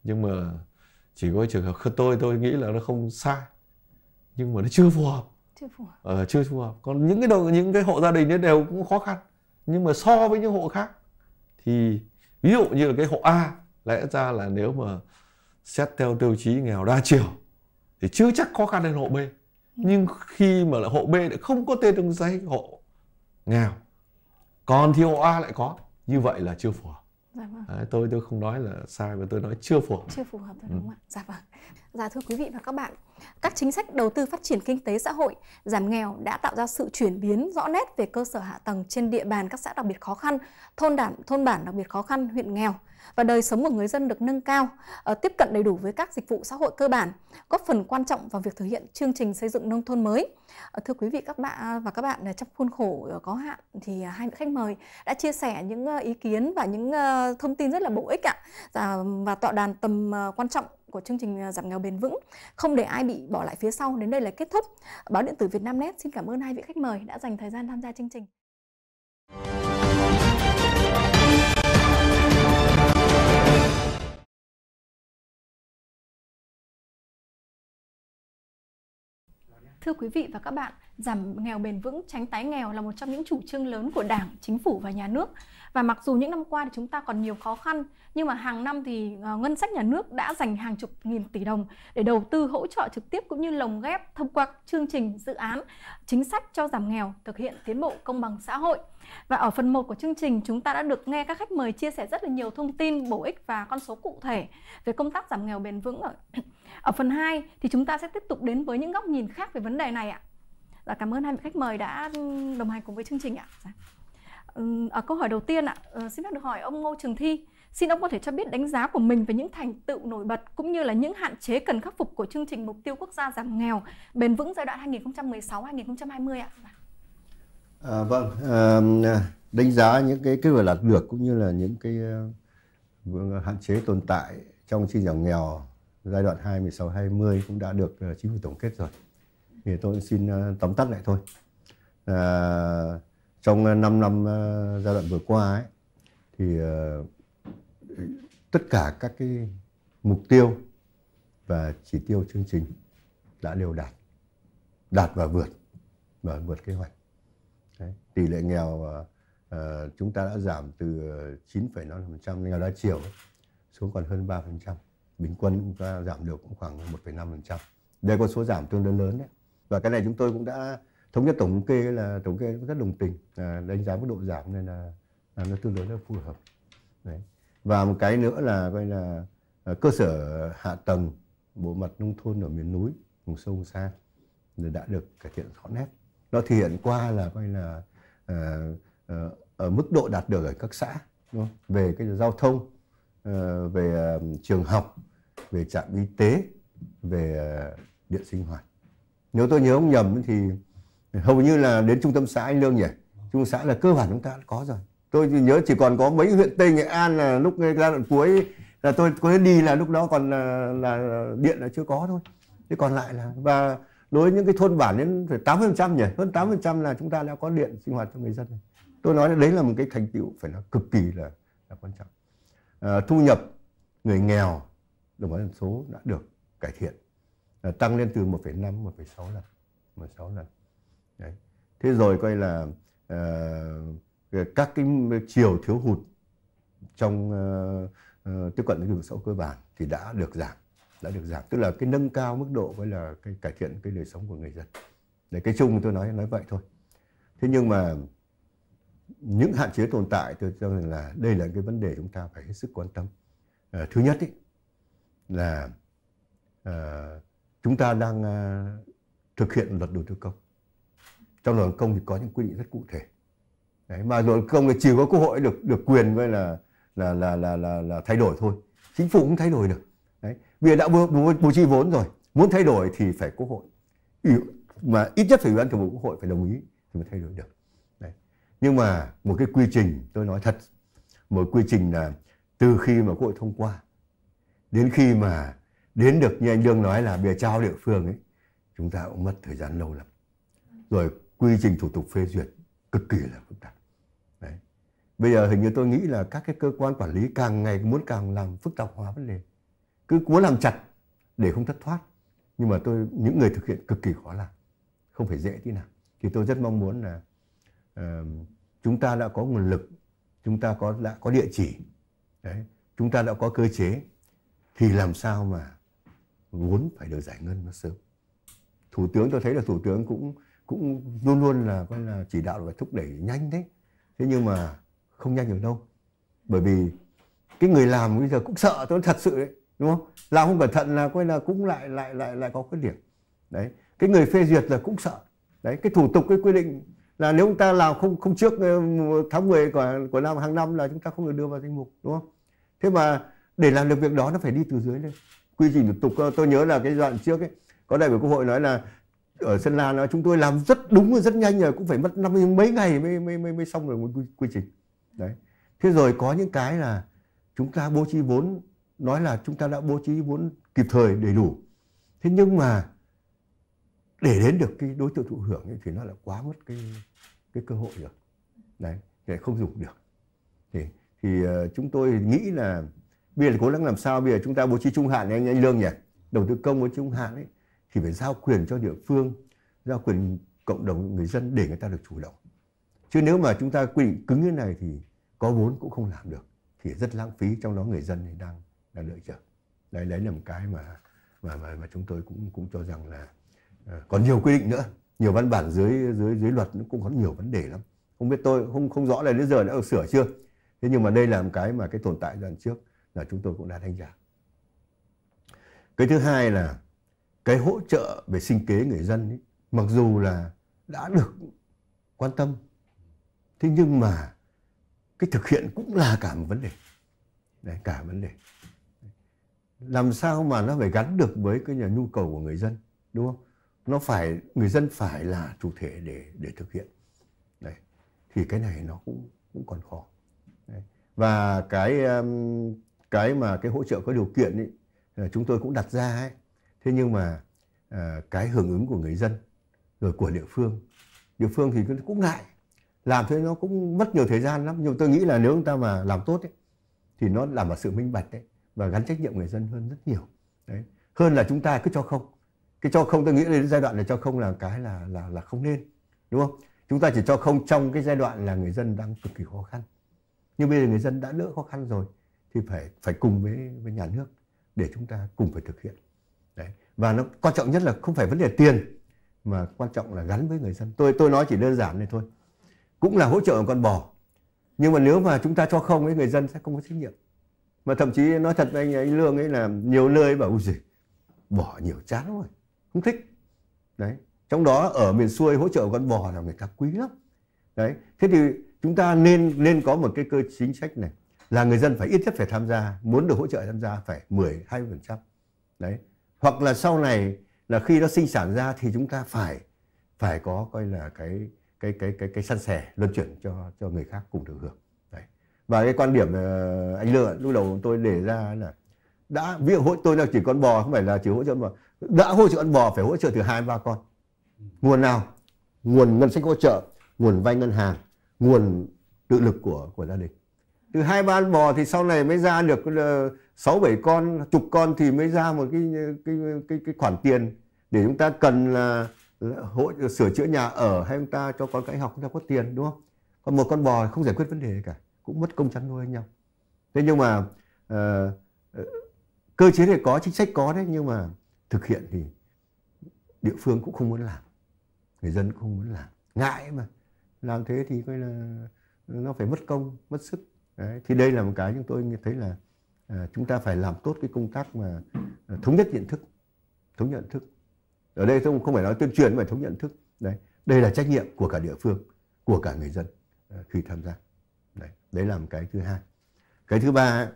nhưng mà chỉ có trường hợp tôi tôi nghĩ là nó không sai nhưng mà nó chưa phù hợp chưa phù hợp ờ, chưa phù hợp còn những cái đồ những cái hộ gia đình ấy đều cũng khó khăn nhưng mà so với những hộ khác thì ví dụ như là cái hộ A lẽ ra là nếu mà xét theo tiêu chí nghèo đa chiều thì chưa chắc khó khăn hơn hộ B nhưng khi mà là hộ B lại không có tên trong giấy hộ nghèo còn thì hộ A lại có như vậy là chưa phù hợp Dạ vâng. Đấy, tôi tôi không nói là sai mà tôi nói chưa phù hợp. Chưa phù hợp ừ. đúng không ừ. ạ? Dạ vâng. Dạ thưa quý vị và các bạn, các chính sách đầu tư phát triển kinh tế xã hội, giảm nghèo đã tạo ra sự chuyển biến rõ nét về cơ sở hạ tầng trên địa bàn các xã đặc biệt khó khăn, thôn đảm, thôn bản đặc biệt khó khăn, huyện nghèo và đời sống của người dân được nâng cao, ờ, tiếp cận đầy đủ với các dịch vụ xã hội cơ bản, góp phần quan trọng vào việc thực hiện chương trình xây dựng nông thôn mới. Ờ, thưa quý vị các bạn à, và các bạn à, trong khuôn khổ ờ, có hạn thì à, hai vị khách mời đã chia sẻ những ý kiến và những thông tin rất là bổ ích ạ dạ, và tọa đàm tầm quan trọng của chương trình giảm nghèo bền vững không để ai bị bỏ lại phía sau đến đây là kết thúc báo điện tử việt nam net xin cảm ơn hai vị khách mời đã dành thời gian tham gia chương trình. Thưa quý vị và các bạn, giảm nghèo bền vững, tránh tái nghèo là một trong những chủ trương lớn của Đảng, chính phủ và nhà nước. Và mặc dù những năm qua thì chúng ta còn nhiều khó khăn nhưng mà hàng năm thì ờ, ngân sách nhà nước đã dành hàng chục nghìn tỷ đồng để đầu tư hỗ trợ trực tiếp cũng như lồng ghép thông qua chương trình dự án chính sách cho giảm nghèo thực hiện tiến bộ công bằng xã hội. Và ở phần 1 của chương trình chúng ta đã được nghe các khách mời chia sẻ rất là nhiều thông tin bổ ích và con số cụ thể về công tác giảm nghèo bền vững ở [CLEARS THROAT] ở phần 2 thì chúng ta sẽ tiếp tục đến với những góc nhìn khác về vấn đề này ạ. và dạ, cảm ơn hai vị khách mời đã đồng hành cùng với chương trình ạ. Dạ. À, câu hỏi đầu tiên ạ, à, xin phép được hỏi ông Ngô Trường Thi, xin ông có thể cho biết đánh giá của mình về những thành tựu nổi bật cũng như là những hạn chế cần khắc phục của chương trình mục tiêu quốc gia giảm nghèo bền vững giai đoạn 2016-2020 ạ. À, vâng, à, đánh giá những cái kết quả đạt được cũng như là những cái uh, hạn chế tồn tại trong chương trình giảm nghèo giai đoạn 2016-2020 cũng đã được uh, chính phủ tổng kết rồi. Thì tôi xin uh, tóm tắt lại thôi. À, trong 5 ờ, năm, năm ờ, giai đoạn vừa qua ấy thì ờ, tất cả các cái mục tiêu và chỉ tiêu chương trình đã đều đạt đạt và vượt và vượt kế hoạch Đấy. tỷ lệ nghèo uh, chúng ta đã giảm từ 9,5% nghèo đa chiều xuống còn hơn 3% bình quân chúng ta giảm được cũng khoảng 1,5% đây có số giảm tương đối lớn đấy và cái này chúng tôi cũng đã thống nhất tổng kê là tổng kê rất đồng tình là đánh giá mức độ giảm nên là, là nó tương đối rất phù hợp đấy. và một cái nữa là coi là à, cơ sở hạ tầng bộ mặt nông thôn ở miền núi vùng sâu vùng xa đã được cải thiện rõ nét nó thể hiện qua là coi là à, à, ở mức độ đạt được ở các xã đúng không? về cái giao thông à, về à, trường học về trạm y tế về à, điện sinh hoạt nếu tôi nhớ không nhầm thì hầu như là đến trung tâm xã anh lương nhỉ trung xã là cơ bản chúng ta đã có rồi tôi nhớ chỉ còn có mấy huyện tây nghệ an là lúc giai đoạn cuối là tôi có đi là lúc đó còn là, là điện là chưa có thôi thế còn lại là và đối với những cái thôn bản đến phải tám phần trăm nhỉ hơn tám phần trăm là chúng ta đã có điện sinh hoạt cho người dân tôi nói là đấy là một cái thành tựu phải là cực kỳ là, là quan trọng à, thu nhập người nghèo đồng bào dân số đã được cải thiện à, tăng lên từ 1,5 1,6 lần 16 lần Đấy. thế rồi coi là uh, các cái chiều thiếu hụt trong uh, uh, tiếp cận đến đường xã hội cơ bản thì đã được giảm đã được giảm tức là cái nâng cao mức độ với là cái cải thiện cái đời sống của người dân để cái chung tôi nói nói vậy thôi thế nhưng mà những hạn chế tồn tại tôi cho rằng là đây là cái vấn đề chúng ta phải hết sức quan tâm à, thứ nhất ý, là à, chúng ta đang à, thực hiện luật đầu tư công trong luật công thì có những quy định rất cụ thể Đấy, mà luật công thì chỉ có quốc hội được được quyền với là là là là là, là thay đổi thôi chính phủ cũng thay đổi được Đấy. vì đã bố, bố, bố trí vốn rồi muốn thay đổi thì phải quốc hội mà ít nhất phải ủy ban thường vụ quốc hội phải đồng ý thì mới thay đổi được Đấy. nhưng mà một cái quy trình tôi nói thật một quy trình là từ khi mà quốc hội thông qua đến khi mà đến được như anh Dương nói là bìa trao địa phương ấy chúng ta cũng mất thời gian lâu lắm rồi quy trình thủ tục phê duyệt cực kỳ là phức tạp đấy bây giờ hình như tôi nghĩ là các cái cơ quan quản lý càng ngày muốn càng làm phức tạp hóa vấn đề cứ muốn làm chặt để không thất thoát nhưng mà tôi những người thực hiện cực kỳ khó làm không phải dễ tí nào thì tôi rất mong muốn là uh, chúng ta đã có nguồn lực chúng ta có đã có địa chỉ đấy chúng ta đã có cơ chế thì làm sao mà vốn phải được giải ngân nó sớm thủ tướng tôi thấy là thủ tướng cũng cũng luôn luôn là coi là chỉ đạo và thúc đẩy nhanh đấy thế nhưng mà không nhanh được đâu bởi vì cái người làm bây giờ cũng sợ tôi thật sự đấy đúng không làm không cẩn thận là coi là cũng lại lại lại lại có khuyết điểm đấy cái người phê duyệt là cũng sợ đấy cái thủ tục cái quy định là nếu chúng ta làm không không trước ờ, tháng 10 của của năm hàng năm là chúng ta không được đưa vào danh mục đúng không thế mà để làm được việc đó nó phải đi từ dưới lên quy trình thủ tục ờ, tôi nhớ là cái đoạn trước ấy có đại biểu quốc hội nói là ở Sơn La nói chúng tôi làm rất đúng và rất nhanh rồi cũng phải mất năm mấy ngày mới mới mới, mới xong rồi một quy, quy trình đấy thế rồi có những cái là chúng ta bố trí vốn nói là chúng ta đã bố trí vốn kịp thời đầy đủ thế nhưng mà để đến được cái đối tượng thụ hưởng thì nó lại quá mất cái cái cơ hội rồi đấy để không dùng được thì thì ờ, chúng tôi nghĩ là bây giờ cố gắng làm sao bây giờ chúng ta bố trí trung hạn này anh, anh lương nhỉ đầu tư công với trung hạn ấy thì phải giao quyền cho địa phương, giao quyền cộng đồng người dân để người ta được chủ động. Chứ nếu mà chúng ta quy định cứng như này thì có vốn cũng không làm được thì rất lãng phí trong đó người dân thì đang đang đợi chờ. Đấy đấy là một cái mà mà mà, mà chúng tôi cũng cũng cho rằng là à, còn nhiều quy định nữa, nhiều văn bản dưới dưới dưới luật nó cũng có nhiều vấn đề lắm. Không biết tôi không không rõ là đến giờ đã được sửa chưa. Thế nhưng mà đây là một cái mà cái tồn tại giai đoạn trước là chúng tôi cũng đã đánh giá. Cái thứ hai là cái hỗ trợ về sinh kế người dân ấy, mặc dù là đã được quan tâm thế nhưng mà cái thực hiện cũng là cả một vấn đề đấy cả vấn đề làm sao mà nó phải gắn được với cái nhà nhu cầu của người dân đúng không nó phải người dân phải là chủ thể để để thực hiện đấy thì cái này nó cũng cũng còn khó đấy. và cái um, cái mà cái hỗ trợ có điều kiện ấy chúng tôi cũng đặt ra ấy thế nhưng mà à, cái hưởng ứng của người dân rồi của địa phương địa phương thì cũng ngại làm thế nó cũng mất nhiều thời gian lắm nhưng tôi nghĩ là nếu chúng ta mà làm tốt ấy, thì nó làm vào sự minh bạch đấy và gắn trách nhiệm người dân hơn rất nhiều đấy hơn là chúng ta cứ cho không cái cho không tôi nghĩ đến giai đoạn là cho không là cái là là là không nên đúng không chúng ta chỉ cho không trong cái giai đoạn là người dân đang cực kỳ khó khăn nhưng bây giờ người dân đã đỡ khó khăn rồi thì phải phải cùng với với nhà nước để chúng ta cùng phải thực hiện và nó quan trọng nhất là không phải vấn đề tiền mà quan trọng là gắn với người dân tôi tôi nói chỉ đơn giản này thôi cũng là hỗ trợ con bò nhưng mà nếu mà chúng ta cho không ấy người dân sẽ không có trách nhiệm mà thậm chí nói thật với anh anh lương ấy là nhiều nơi bảo ui gì bỏ nhiều chán rồi không thích đấy trong đó ở miền xuôi hỗ trợ con bò là người ta quý lắm đấy thế thì chúng ta nên nên có một cái cơ chính sách này là người dân phải ít nhất phải tham gia muốn được hỗ trợ tham gia phải 10 20 phần trăm đấy hoặc là sau này là khi nó sinh sản ra thì chúng ta phải phải có coi là cái cái cái cái cái săn sẻ luân chuyển cho cho người khác cùng được hưởng đấy và cái quan điểm ờ, anh lựa lúc đầu tôi đề ra là đã ví dụ hỗ tôi là chỉ con bò không phải là chỉ hỗ trợ mà đã hỗ trợ con bò phải hỗ trợ từ hai ba con nguồn nào nguồn ngân sách hỗ trợ nguồn vay ngân hàng nguồn tự lực của của gia đình từ hai ba bò thì sau này mới ra được ờ, sáu bảy con chục con thì mới ra một cái cái cái, cái khoản tiền để chúng ta cần là, là hỗ sửa chữa nhà ở hay chúng ta cho con cái học chúng ta có tiền đúng không còn một con bò không giải quyết vấn đề cả cũng mất công chăn nuôi nhau thế nhưng mà uh, cơ chế thì có chính sách có đấy nhưng mà thực hiện thì địa phương cũng không muốn làm người dân cũng không muốn làm ngại mà làm thế thì coi là nó phải mất công mất sức Đấy, thì đây là một cái chúng tôi thấy là à, chúng ta phải làm tốt cái công tác mà à, thống nhất nhận thức thống nhận thức ở đây không không phải nói tuyên truyền mà thống nhận thức đấy đây là trách nhiệm của cả địa phương của cả người dân à, khi tham gia đấy đấy là một cái thứ hai cái thứ ba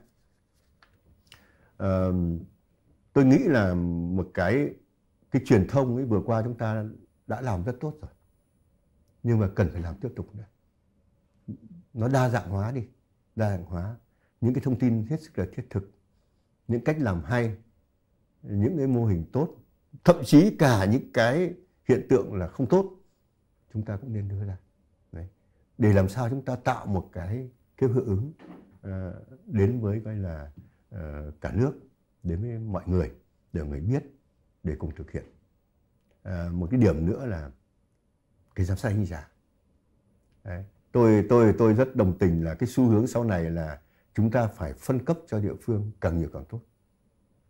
à, tôi nghĩ là một cái cái truyền thông ấy vừa qua chúng ta đã làm rất tốt rồi nhưng mà cần phải làm tiếp tục nữa nó đa dạng hóa đi đa hàng hóa, những cái thông tin hết sức là thiết thực, những cách làm hay, những cái mô hình tốt, thậm chí cả những cái hiện tượng là không tốt, chúng ta cũng nên đưa ra. Đấy. Để làm sao chúng ta tạo một cái cái hiệu ứng à, đến với coi là à, cả nước, đến với mọi người, để người biết, để cùng thực hiện. À, một cái điểm nữa là cái giám sát hình giả. Đấy tôi tôi tôi rất đồng tình là cái xu hướng sau này là chúng ta phải phân cấp cho địa phương càng nhiều càng tốt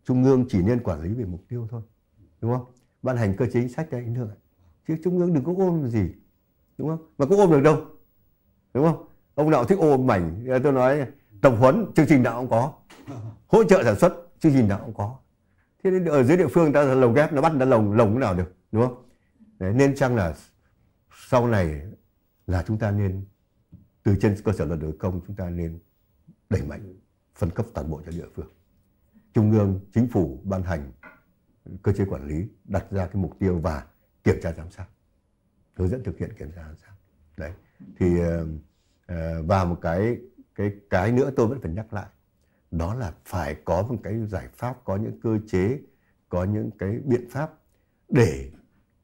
trung ương chỉ nên quản lý về mục tiêu thôi đúng không ban hành cơ chế chính sách đấy nữa chứ trung ương đừng có ôm gì đúng không mà cũng ôm được đâu đúng không ông nào thích ôm mảnh à, tôi nói tập huấn chương trình nào cũng có hỗ trợ sản xuất chương trình nào cũng có thế nên ở dưới địa phương ta lồng ghép nó bắt nó lồng lồng nào được đúng không đấy, nên chăng là sau này là chúng ta nên từ trên cơ sở luật đầu công chúng ta nên đẩy mạnh phân cấp toàn bộ cho địa phương trung ương chính phủ ban hành cơ chế quản lý đặt ra cái mục tiêu và kiểm tra giám sát hướng dẫn thực hiện kiểm tra giám sát đấy thì ờ, ờ, và một cái cái cái nữa tôi vẫn phải nhắc lại đó là phải có một cái giải pháp có những cơ chế có những cái biện pháp để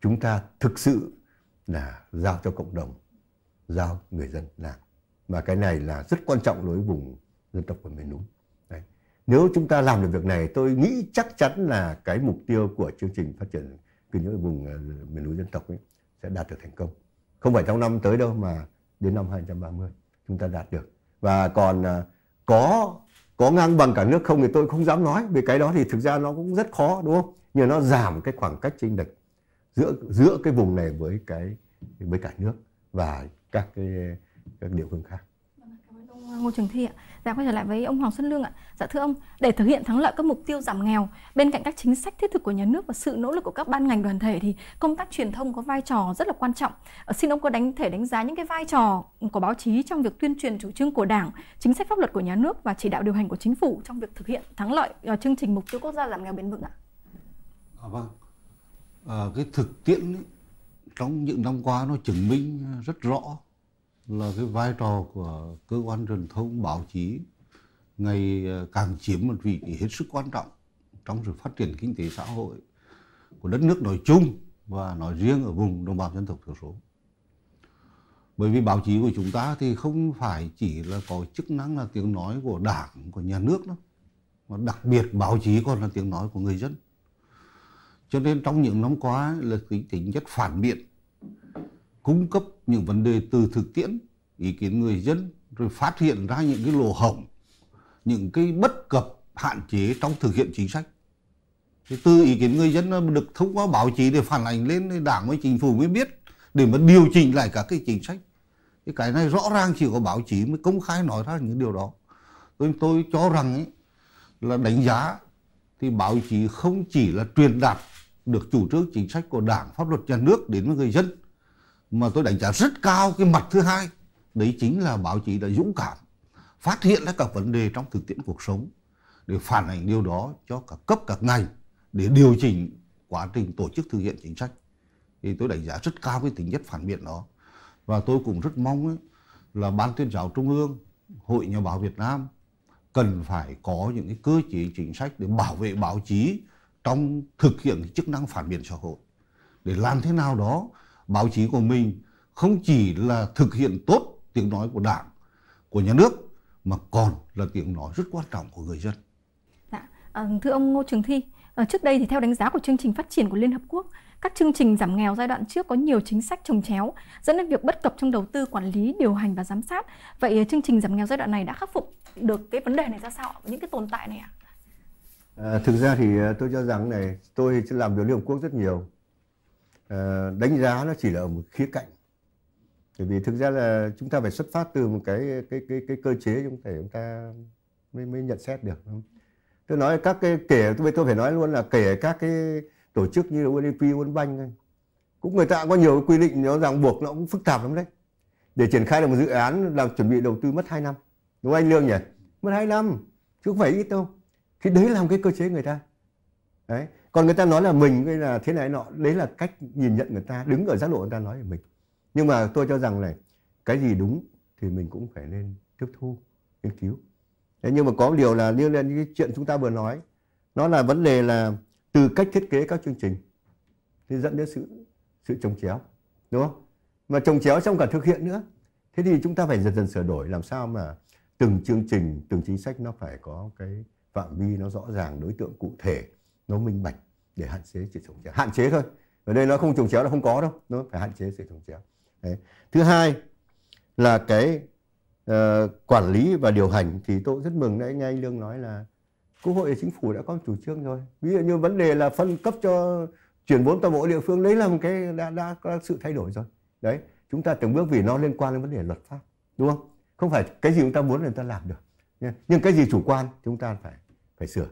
chúng ta thực sự là giao cho cộng đồng giao người dân làm và cái này là rất quan trọng đối với vùng dân tộc của miền núi. Đấy. Nếu chúng ta làm được việc này, tôi nghĩ chắc chắn là cái mục tiêu của chương trình phát triển kinh tế vùng ờ, miền núi dân tộc ấy sẽ đạt được thành công. Không phải trong năm tới đâu mà đến năm 2030 chúng ta đạt được. Và còn ờ, có có ngang bằng cả nước không thì tôi không dám nói vì cái đó thì thực ra nó cũng rất khó đúng không? Nhưng nó giảm cái khoảng cách chênh lệch giữa giữa cái vùng này với cái với cả nước và các cái các địa phương khác vâng ờ, Ngô Trường Thi ạ. Dạ quay trở lại với ông Hoàng Xuân Lương ạ. Dạ thưa ông, để thực hiện thắng lợi các mục tiêu giảm nghèo, bên cạnh các chính sách thiết thực của nhà nước và sự nỗ lực của các ban ngành đoàn thể thì công tác truyền thông có vai trò rất là quan trọng. Ờ, xin ông có đánh thể đánh giá những cái vai trò của báo chí trong việc tuyên truyền chủ trương của Đảng, chính sách pháp luật của nhà nước và chỉ đạo điều hành của chính phủ trong việc thực hiện thắng lợi ờ, chương trình mục tiêu quốc gia giảm nghèo bền vững ạ. À, vâng. À, cái thực tiễn ấy, trong những năm qua nó chứng minh rất rõ là cái vai trò của cơ quan truyền thông báo chí ngày ờ, càng chiếm một vị trí hết sức quan trọng trong sự phát triển kinh tế xã hội của đất nước nói chung và nói riêng ở vùng đồng bào dân tộc thiểu số. Bởi vì báo chí của chúng ta thì không phải chỉ là có chức năng là tiếng nói của đảng, của nhà nước đâu. Mà đặc biệt báo chí còn là tiếng nói của người dân. Cho nên trong những năm qua là tính, tính chất phản biện cung cấp những vấn đề từ thực tiễn ý kiến người dân rồi phát hiện ra những cái lỗ hổng những cái bất cập hạn chế trong thực hiện chính sách thì từ ý kiến người dân được thông qua báo chí để phản ánh lên đảng với chính phủ mới biết để mà điều chỉnh lại các cái chính sách thì cái này rõ ràng chỉ có báo chí mới công khai nói ra những điều đó tôi tôi cho rằng ấy, là đánh giá thì báo chí không chỉ là truyền đạt được chủ trương chính sách của đảng pháp luật nhà nước đến với người dân mà tôi đánh giá rất cao cái mặt thứ hai đấy chính là báo chí đã dũng cảm phát hiện ra các vấn đề trong thực tiễn cuộc sống để phản ánh điều đó cho cả cấp các ngành để điều chỉnh quá trình tổ chức thực hiện chính sách thì tôi đánh giá rất cao cái tính chất phản biện đó và tôi cũng rất mong ấy, là ban tuyên giáo trung ương hội nhà báo việt nam cần phải có những cái cơ chế chính sách để bảo vệ báo chí trong thực hiện chức năng phản biện xã hội để làm thế nào đó báo chí của mình không chỉ là thực hiện tốt tiếng nói của đảng, của nhà nước mà còn là tiếng nói rất quan trọng của người dân. Dạ. À, thưa ông Ngô Trường Thi, à, trước đây thì theo đánh giá của chương trình phát triển của Liên Hợp Quốc, các chương trình giảm nghèo giai đoạn trước có nhiều chính sách trồng chéo dẫn đến việc bất cập trong đầu tư quản lý điều hành và giám sát vậy chương trình giảm nghèo giai đoạn này đã khắc phục được cái vấn đề này ra sao những cái tồn tại này ạ à? à, thực ra thì tôi cho rằng này tôi làm việc liên hợp quốc rất nhiều Ờ, đánh giá nó chỉ là ở một khía cạnh bởi vì thực ra là chúng ta phải xuất phát từ một cái cái cái cái cơ chế chúng ta chúng ta mới mới nhận xét được tôi nói các cái kể tôi tôi phải nói luôn là kể các cái tổ chức như là UNDP, e World Bank cũng người ta có nhiều quy định nó ràng buộc nó cũng phức tạp lắm đấy để triển khai được một dự án làm chuẩn bị đầu tư mất 2 năm đúng không anh lương nhỉ mất 2 năm chứ không phải ít đâu thì đấy làm cái cơ chế người ta đấy còn người ta nói là mình hay là thế này nọ đấy là cách nhìn nhận người ta đứng ở giác độ người ta nói về mình nhưng mà tôi cho rằng này cái gì đúng thì mình cũng phải nên tiếp thu nghiên cứu thế nhưng mà có một điều là liên lên cái chuyện chúng ta vừa nói nó là vấn đề là từ cách thiết kế các chương trình thì dẫn đến sự sự trồng chéo đúng không mà trồng chéo trong cả thực hiện nữa thế thì chúng ta phải dần dần sửa đổi làm sao mà từng chương trình từng chính sách nó phải có cái phạm vi nó rõ ràng đối tượng cụ thể nó minh bạch để hạn chế sự trồng chéo hạn chế thôi ở đây nó không trồng chéo là không có đâu nó phải hạn chế sự trồng chéo Đấy. thứ hai là cái uh, quản lý và điều hành thì tôi rất mừng đấy nghe anh lương nói là quốc hội và chính phủ đã có chủ trương rồi ví dụ như vấn đề là phân cấp cho chuyển vốn toàn bộ địa phương đấy là một cái đã, đã, đã có sự thay đổi rồi đấy chúng ta từng bước vì nó liên quan đến vấn đề luật pháp đúng không không phải cái gì chúng ta muốn là chúng ta làm được nhưng cái gì chủ quan chúng ta phải phải sửa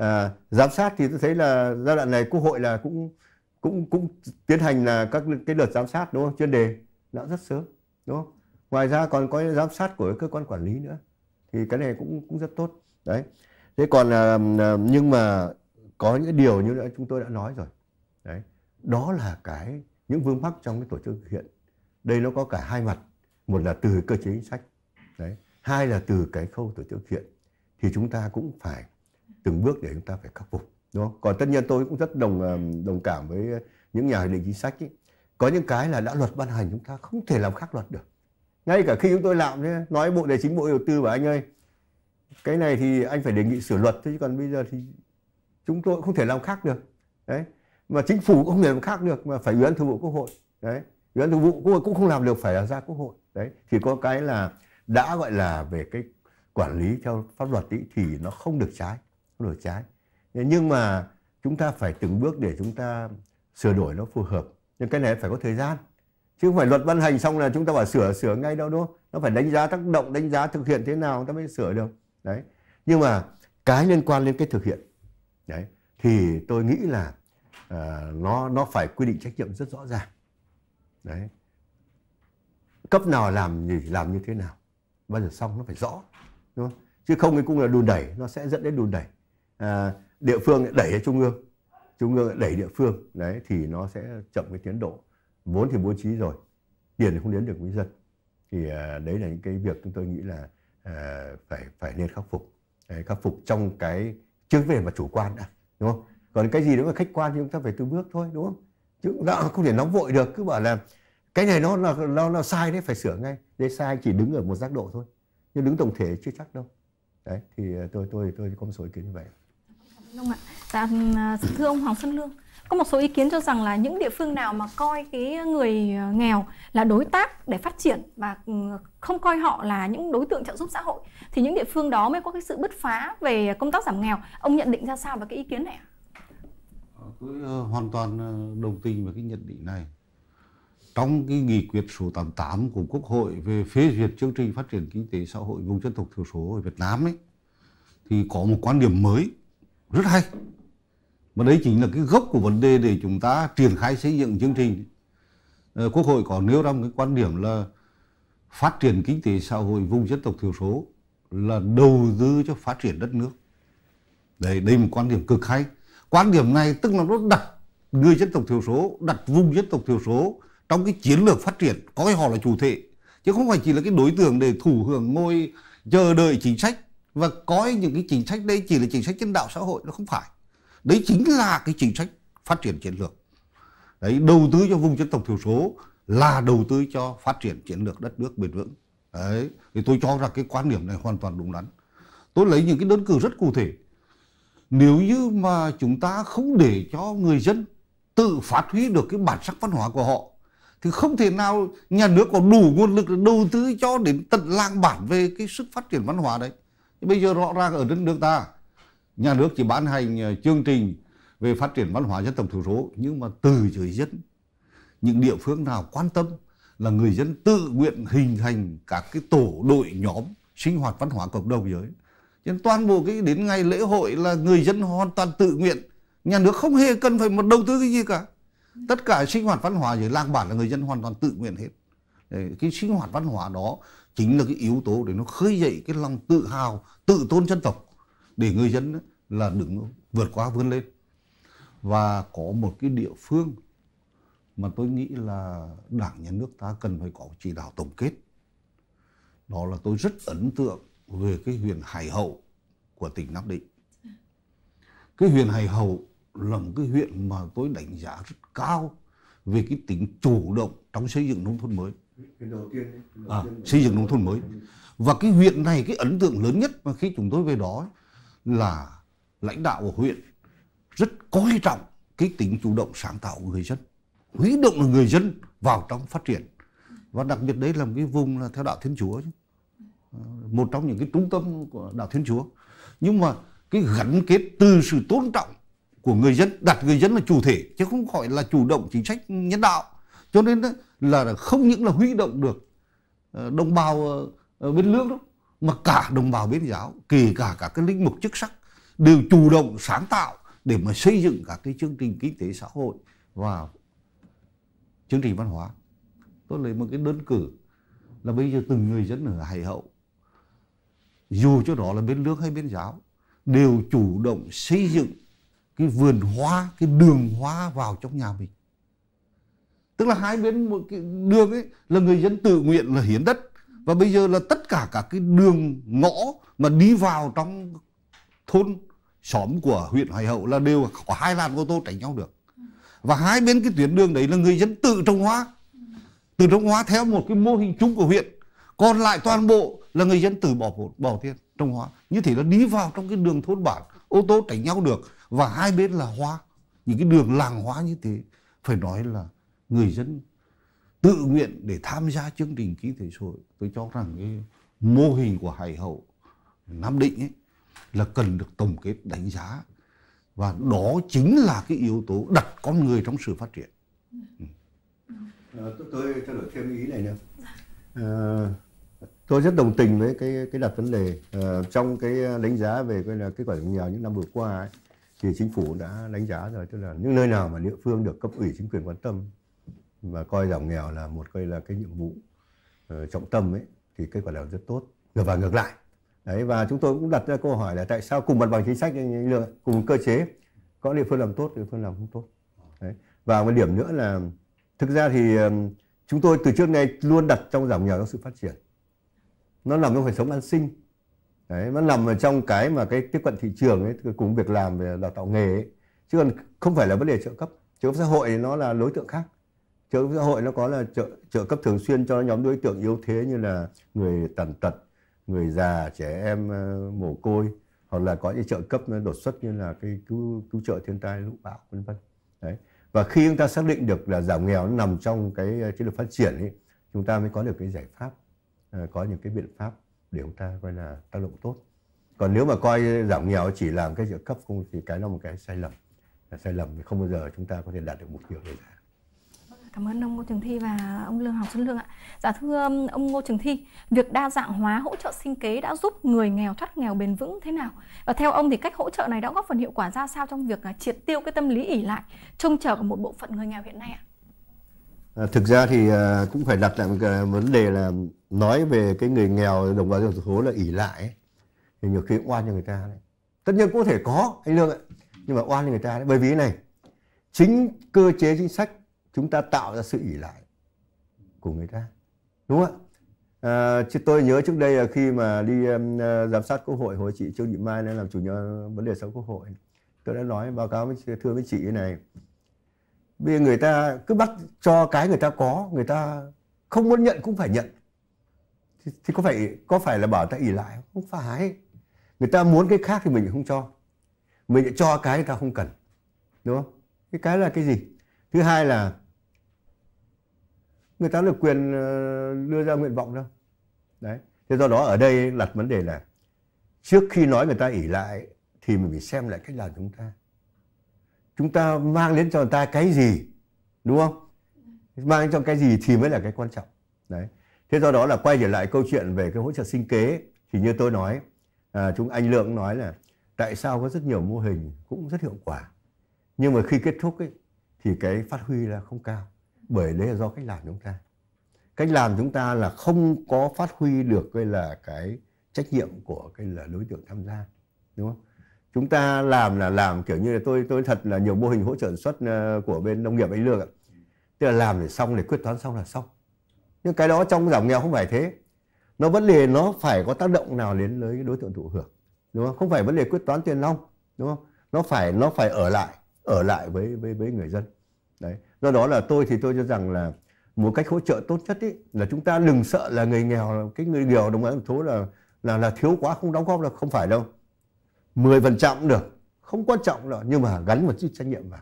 à, giám sát thì tôi thấy là giai đoạn này quốc hội là cũng cũng cũng tiến hành là các cái đợt giám sát đúng không chuyên đề đã rất sớm đúng không ngoài ra còn có giám sát của cơ quan quản lý nữa thì cái này cũng cũng rất tốt đấy thế còn là ờ, ờ, nhưng mà có những điều như đã chúng tôi đã nói rồi đấy đó là cái những vướng mắc trong cái tổ chức hiện đây nó có cả hai mặt một là từ cơ chế chính sách đấy hai là từ cái khâu tổ chức hiện thì chúng ta cũng phải từng bước để chúng ta phải khắc phục đúng không? còn tất nhiên tôi cũng rất đồng ờ, đồng cảm với những nhà hoạch định chính sách ấy. có những cái là đã luật ban hành chúng ta không thể làm khác luật được ngay cả khi chúng tôi làm thế nói bộ tài chính bộ đầu tư và anh ơi cái này thì anh phải đề nghị sửa luật chứ còn bây giờ thì chúng tôi không thể làm khác được đấy mà chính phủ cũng không thể làm khác được mà phải ủy ban thường vụ quốc hội đấy ủy ban thường vụ quốc hội cũng không làm được phải là ra quốc hội đấy thì có cái là đã gọi là về cái quản lý theo pháp luật ý, thì nó không được trái đổi trái nhưng mà chúng ta phải từng bước để chúng ta sửa đổi nó phù hợp nhưng cái này phải có thời gian chứ không phải luật ban hành xong là chúng ta bảo sửa sửa ngay đâu đúng không nó phải đánh giá tác động đánh giá thực hiện thế nào ta mới sửa được đấy nhưng mà cái liên quan đến cái thực hiện đấy thì tôi nghĩ là uh, nó nó phải quy định trách nhiệm rất rõ ràng đấy cấp nào làm gì làm như thế nào bao giờ xong nó phải rõ đúng không chứ không thì cũng là đùn đẩy nó sẽ dẫn đến đùn đẩy À, địa phương đẩy cho trung ương trung ương đẩy địa phương đấy thì nó sẽ chậm cái tiến độ vốn thì bố trí rồi tiền thì không đến được với dân thì à, đấy là những cái việc chúng tôi nghĩ là à, phải phải nên khắc phục khắc phục trong cái trước về mặt chủ quan đã đúng không còn cái gì nếu mà khách quan thì chúng ta phải từ bước thôi đúng không chứ không thể nóng vội được cứ bảo là cái này nó là nó, nó sai đấy phải sửa ngay đấy sai chỉ đứng ở một giác độ thôi nhưng đứng tổng thể chưa chắc đâu đấy thì tôi tôi tôi có một số ý kiến như vậy Đúng ạ. Dạ, thưa ông Hoàng Xuân Lương, có một số ý kiến cho rằng là những địa phương nào mà coi cái người à, nghèo là đối tác để phát triển và ừ, không coi họ là những đối tượng trợ giúp xã hội thì những địa phương đó mới có cái sự bứt phá về công tác giảm nghèo. Ông nhận định ra sao về cái ý kiến này ạ? Ờ, tôi ờ, hoàn toàn ờ, đồng tình với cái nhận định này. Trong cái nghị quyết số 88 của Quốc hội về phê duyệt chương trình phát triển kinh tế xã hội vùng dân tộc thiểu số ở Việt Nam ấy thì có một quan điểm mới rất hay mà đấy chính là cái gốc của vấn đề để chúng ta triển khai xây dựng chương trình ờ, quốc hội có nêu ra một cái quan điểm là phát triển kinh tế xã hội vùng dân tộc thiểu số là đầu tư cho phát triển đất nước đấy đây là một quan điểm cực hay quan điểm này tức là nó đặt người dân tộc thiểu số đặt vùng dân tộc thiểu số trong cái chiến lược phát triển coi họ là chủ thể chứ không phải chỉ là cái đối tượng để thủ hưởng ngôi chờ đợi chính sách và coi những cái chính sách đây chỉ là chính sách nhân đạo xã hội nó không phải đấy chính là cái chính sách phát triển chiến lược đấy đầu tư cho vùng dân tộc thiểu số là đầu tư cho phát triển chiến lược đất nước bền vững đấy thì tôi cho rằng cái quan điểm này hoàn toàn đúng đắn tôi lấy những cái đơn cử rất cụ thể nếu như mà chúng ta không để cho người dân tự phát huy được cái bản sắc văn hóa của họ thì không thể nào nhà nước có đủ nguồn lực để đầu tư cho đến tận làng bản về cái sức phát triển văn hóa đấy Bây giờ rõ ràng ở đất nước ta, nhà nước chỉ ban hành ờ, chương trình về phát triển văn hóa dân tộc thiểu số nhưng mà từ người dân những địa phương nào quan tâm là người dân tự nguyện hình thành các cái tổ đội nhóm sinh hoạt văn hóa cộng đồng giới nên toàn bộ cái đến ngày lễ hội là người dân hoàn toàn tự nguyện nhà nước không hề cần phải một đầu tư cái gì cả tất cả sinh hoạt văn hóa dưới làng bản là người dân hoàn toàn tự nguyện hết Đấy, cái sinh hoạt văn hóa đó chính là cái yếu tố để nó khơi dậy cái lòng tự hào tự tôn dân tộc để người dân là đừng vượt qua vươn lên và có một cái địa phương mà tôi nghĩ là đảng nhà nước ta cần phải có chỉ đạo tổng kết đó là tôi rất ấn tượng về cái huyện hải hậu của tỉnh nam định cái huyện hải hậu là một cái huyện mà tôi đánh giá rất cao về cái tính chủ động trong xây dựng nông thôn mới à, xây dựng nông thôn mới và cái huyện này cái ấn tượng lớn nhất mà khi chúng tôi về đó là lãnh đạo của huyện rất coi trọng cái tính chủ động sáng tạo của người dân huy động người dân vào trong phát triển và đặc biệt đấy là một cái vùng là theo đạo thiên chúa à, một trong những cái trung tâm của đạo thiên chúa nhưng mà cái gắn kết từ sự tôn trọng của người dân đặt người dân là chủ thể chứ không gọi là chủ động chính sách nhân đạo cho nên là không những là huy động được ờ, đồng bào ờ, ờ, bên nước đó mà cả đồng bào bên giáo kể cả các cái lĩnh mục chức sắc đều chủ động sáng tạo để mà xây dựng các cái chương trình kinh tế xã hội và chương trình văn hóa tôi lấy một cái đơn cử là bây giờ từng người dân ở hải hậu dù cho đó là bên nước hay bên giáo đều chủ động xây dựng cái vườn hoa cái đường hoa vào trong nhà mình tức là hai bên một cái đường ấy là người dân tự nguyện là hiến đất và bây giờ là tất cả các cái đường ngõ mà đi vào trong thôn xóm của huyện Hoài Hậu là đều có hai làn ô tô tránh nhau được và hai bên cái tuyến đường đấy là người dân tự trồng hoa tự trồng hoa theo một cái mô hình chung của huyện còn lại toàn bộ là người dân tự bỏ bỏ tiền trồng hoa như thế là đi vào trong cái đường thôn bản ô tô tránh nhau được và hai bên là hoa những cái đường làng hoa như thế phải nói là người dân tự nguyện để tham gia chương trình kinh tế xã hội tôi cho rằng cái mô hình của hải hậu nam định ấy là cần được tổng kết đánh giá và đó chính là cái yếu tố đặt con người trong sự phát triển à, tôi trao đổi thêm ý này nữa à, tôi rất đồng tình với cái cái đặt vấn đề à, trong cái đánh giá về cái là kết quả giảm nghèo những năm vừa qua ấy, thì chính phủ đã đánh giá rồi tức là những nơi nào mà địa phương được cấp ủy chính quyền quan tâm và coi giảm nghèo là một cái là cái nhiệm vụ uh, trọng tâm ấy thì kết quả là rất tốt ngược và ngược lại đấy và chúng tôi cũng đặt ra câu hỏi là tại sao cùng mặt bằng chính sách cùng cơ chế có địa phương làm tốt địa phương làm không tốt đấy. và một điểm nữa là thực ra thì um, chúng tôi từ trước nay luôn đặt trong giảm nghèo trong sự phát triển nó nằm trong đời sống an sinh đấy nó nằm ở trong cái mà cái tiếp cận thị trường ấy cùng việc làm về đào tạo nghề ấy. chứ còn không phải là vấn đề trợ cấp trợ cấp xã hội nó là đối tượng khác trợ xã hội nó có là trợ trợ cấp thường xuyên cho nhóm đối tượng yếu thế như là người tàn tật người già trẻ em ờ, mồ côi hoặc là có những trợ cấp nó đột xuất như là cái cứu cứu trợ thiên tai lũ bão vân vân đấy và khi chúng ta xác định được là giảm nghèo nó nằm trong cái ờ, chiến lược phát triển ấy, chúng ta mới có được cái giải pháp ờ, có những cái biện pháp để chúng ta coi là tác động tốt còn nếu mà coi giảm nghèo chỉ làm cái trợ cấp không thì cái nó một cái sai lầm là sai lầm thì không bao giờ chúng ta có thể đạt được mục tiêu đề ra Cảm ơn ông Ngô Trường Thi và ông Lương Học Xuân Lương ạ. Dạ thưa um, ông Ngô Trường Thi, việc đa dạng hóa hỗ trợ sinh kế đã giúp người nghèo thoát nghèo bền vững thế nào? Và theo ông thì cách hỗ trợ này đã góp phần hiệu quả ra sao trong việc à, triệt tiêu cái tâm lý ỉ lại, trông chờ của một bộ phận người nghèo hiện nay ạ? À, thực ra thì à, cũng phải đặt lại một cái vấn đề là nói về cái người nghèo đồng bào dân tộc số là ỉ lại thì nhiều khi oan cho người ta đấy. Tất nhiên có thể có anh Lương ạ, nhưng mà oan cho người ta đấy. Bởi vì này, chính cơ chế chính sách chúng ta tạo ra sự ỷ lại của người ta đúng không ạ à, chứ tôi nhớ trước đây là khi mà đi um, giám sát quốc hội hồi chị trương thị mai đang làm chủ nhiệm vấn đề sau quốc hội tôi đã nói báo cáo với thưa với chị này bây giờ người ta cứ bắt cho cái người ta có người ta không muốn nhận cũng phải nhận thì, thì có phải có phải là bảo ta ỷ lại không phải người ta muốn cái khác thì mình không cho mình cho cái người ta không cần đúng không cái cái là cái gì thứ hai là người ta được quyền ờ, đưa ra nguyện vọng đâu đấy thế do đó ở đây đặt vấn đề là trước khi nói người ta ỉ lại thì mình phải xem lại cách làm chúng ta chúng ta mang đến cho người ta cái gì đúng không mang đến cho cái gì thì mới là cái quan trọng đấy thế do đó là quay trở lại câu chuyện về cái hỗ trợ sinh kế thì như tôi nói à, chúng anh lượng nói là tại sao có rất nhiều mô hình cũng rất hiệu quả nhưng mà khi kết thúc ấy, thì cái phát huy là không cao bởi đấy là do cách làm chúng ta cách làm chúng ta là không có phát huy được cái là cái trách nhiệm của cái là đối tượng tham gia đúng không chúng ta làm là làm kiểu như là tôi tôi thật là nhiều mô hình hỗ trợ xuất ờ, của bên nông nghiệp anh lương ạ tức là làm để xong để quyết toán xong là xong nhưng cái đó trong giảm nghèo không phải thế nó vấn đề nó phải có tác động nào đến với đối tượng thụ hưởng đúng không không phải vấn đề quyết toán tiền long đúng không nó phải nó phải ở lại ở lại với với với người dân đấy do đó là tôi thì tôi cho rằng là một cách hỗ trợ tốt nhất ý, là chúng ta đừng sợ là người nghèo cái người nghèo đồng bằng thành phố là là là thiếu quá không đóng góp là không phải đâu 10% cũng được không quan trọng đâu nhưng mà gắn một chút trách nhiệm vào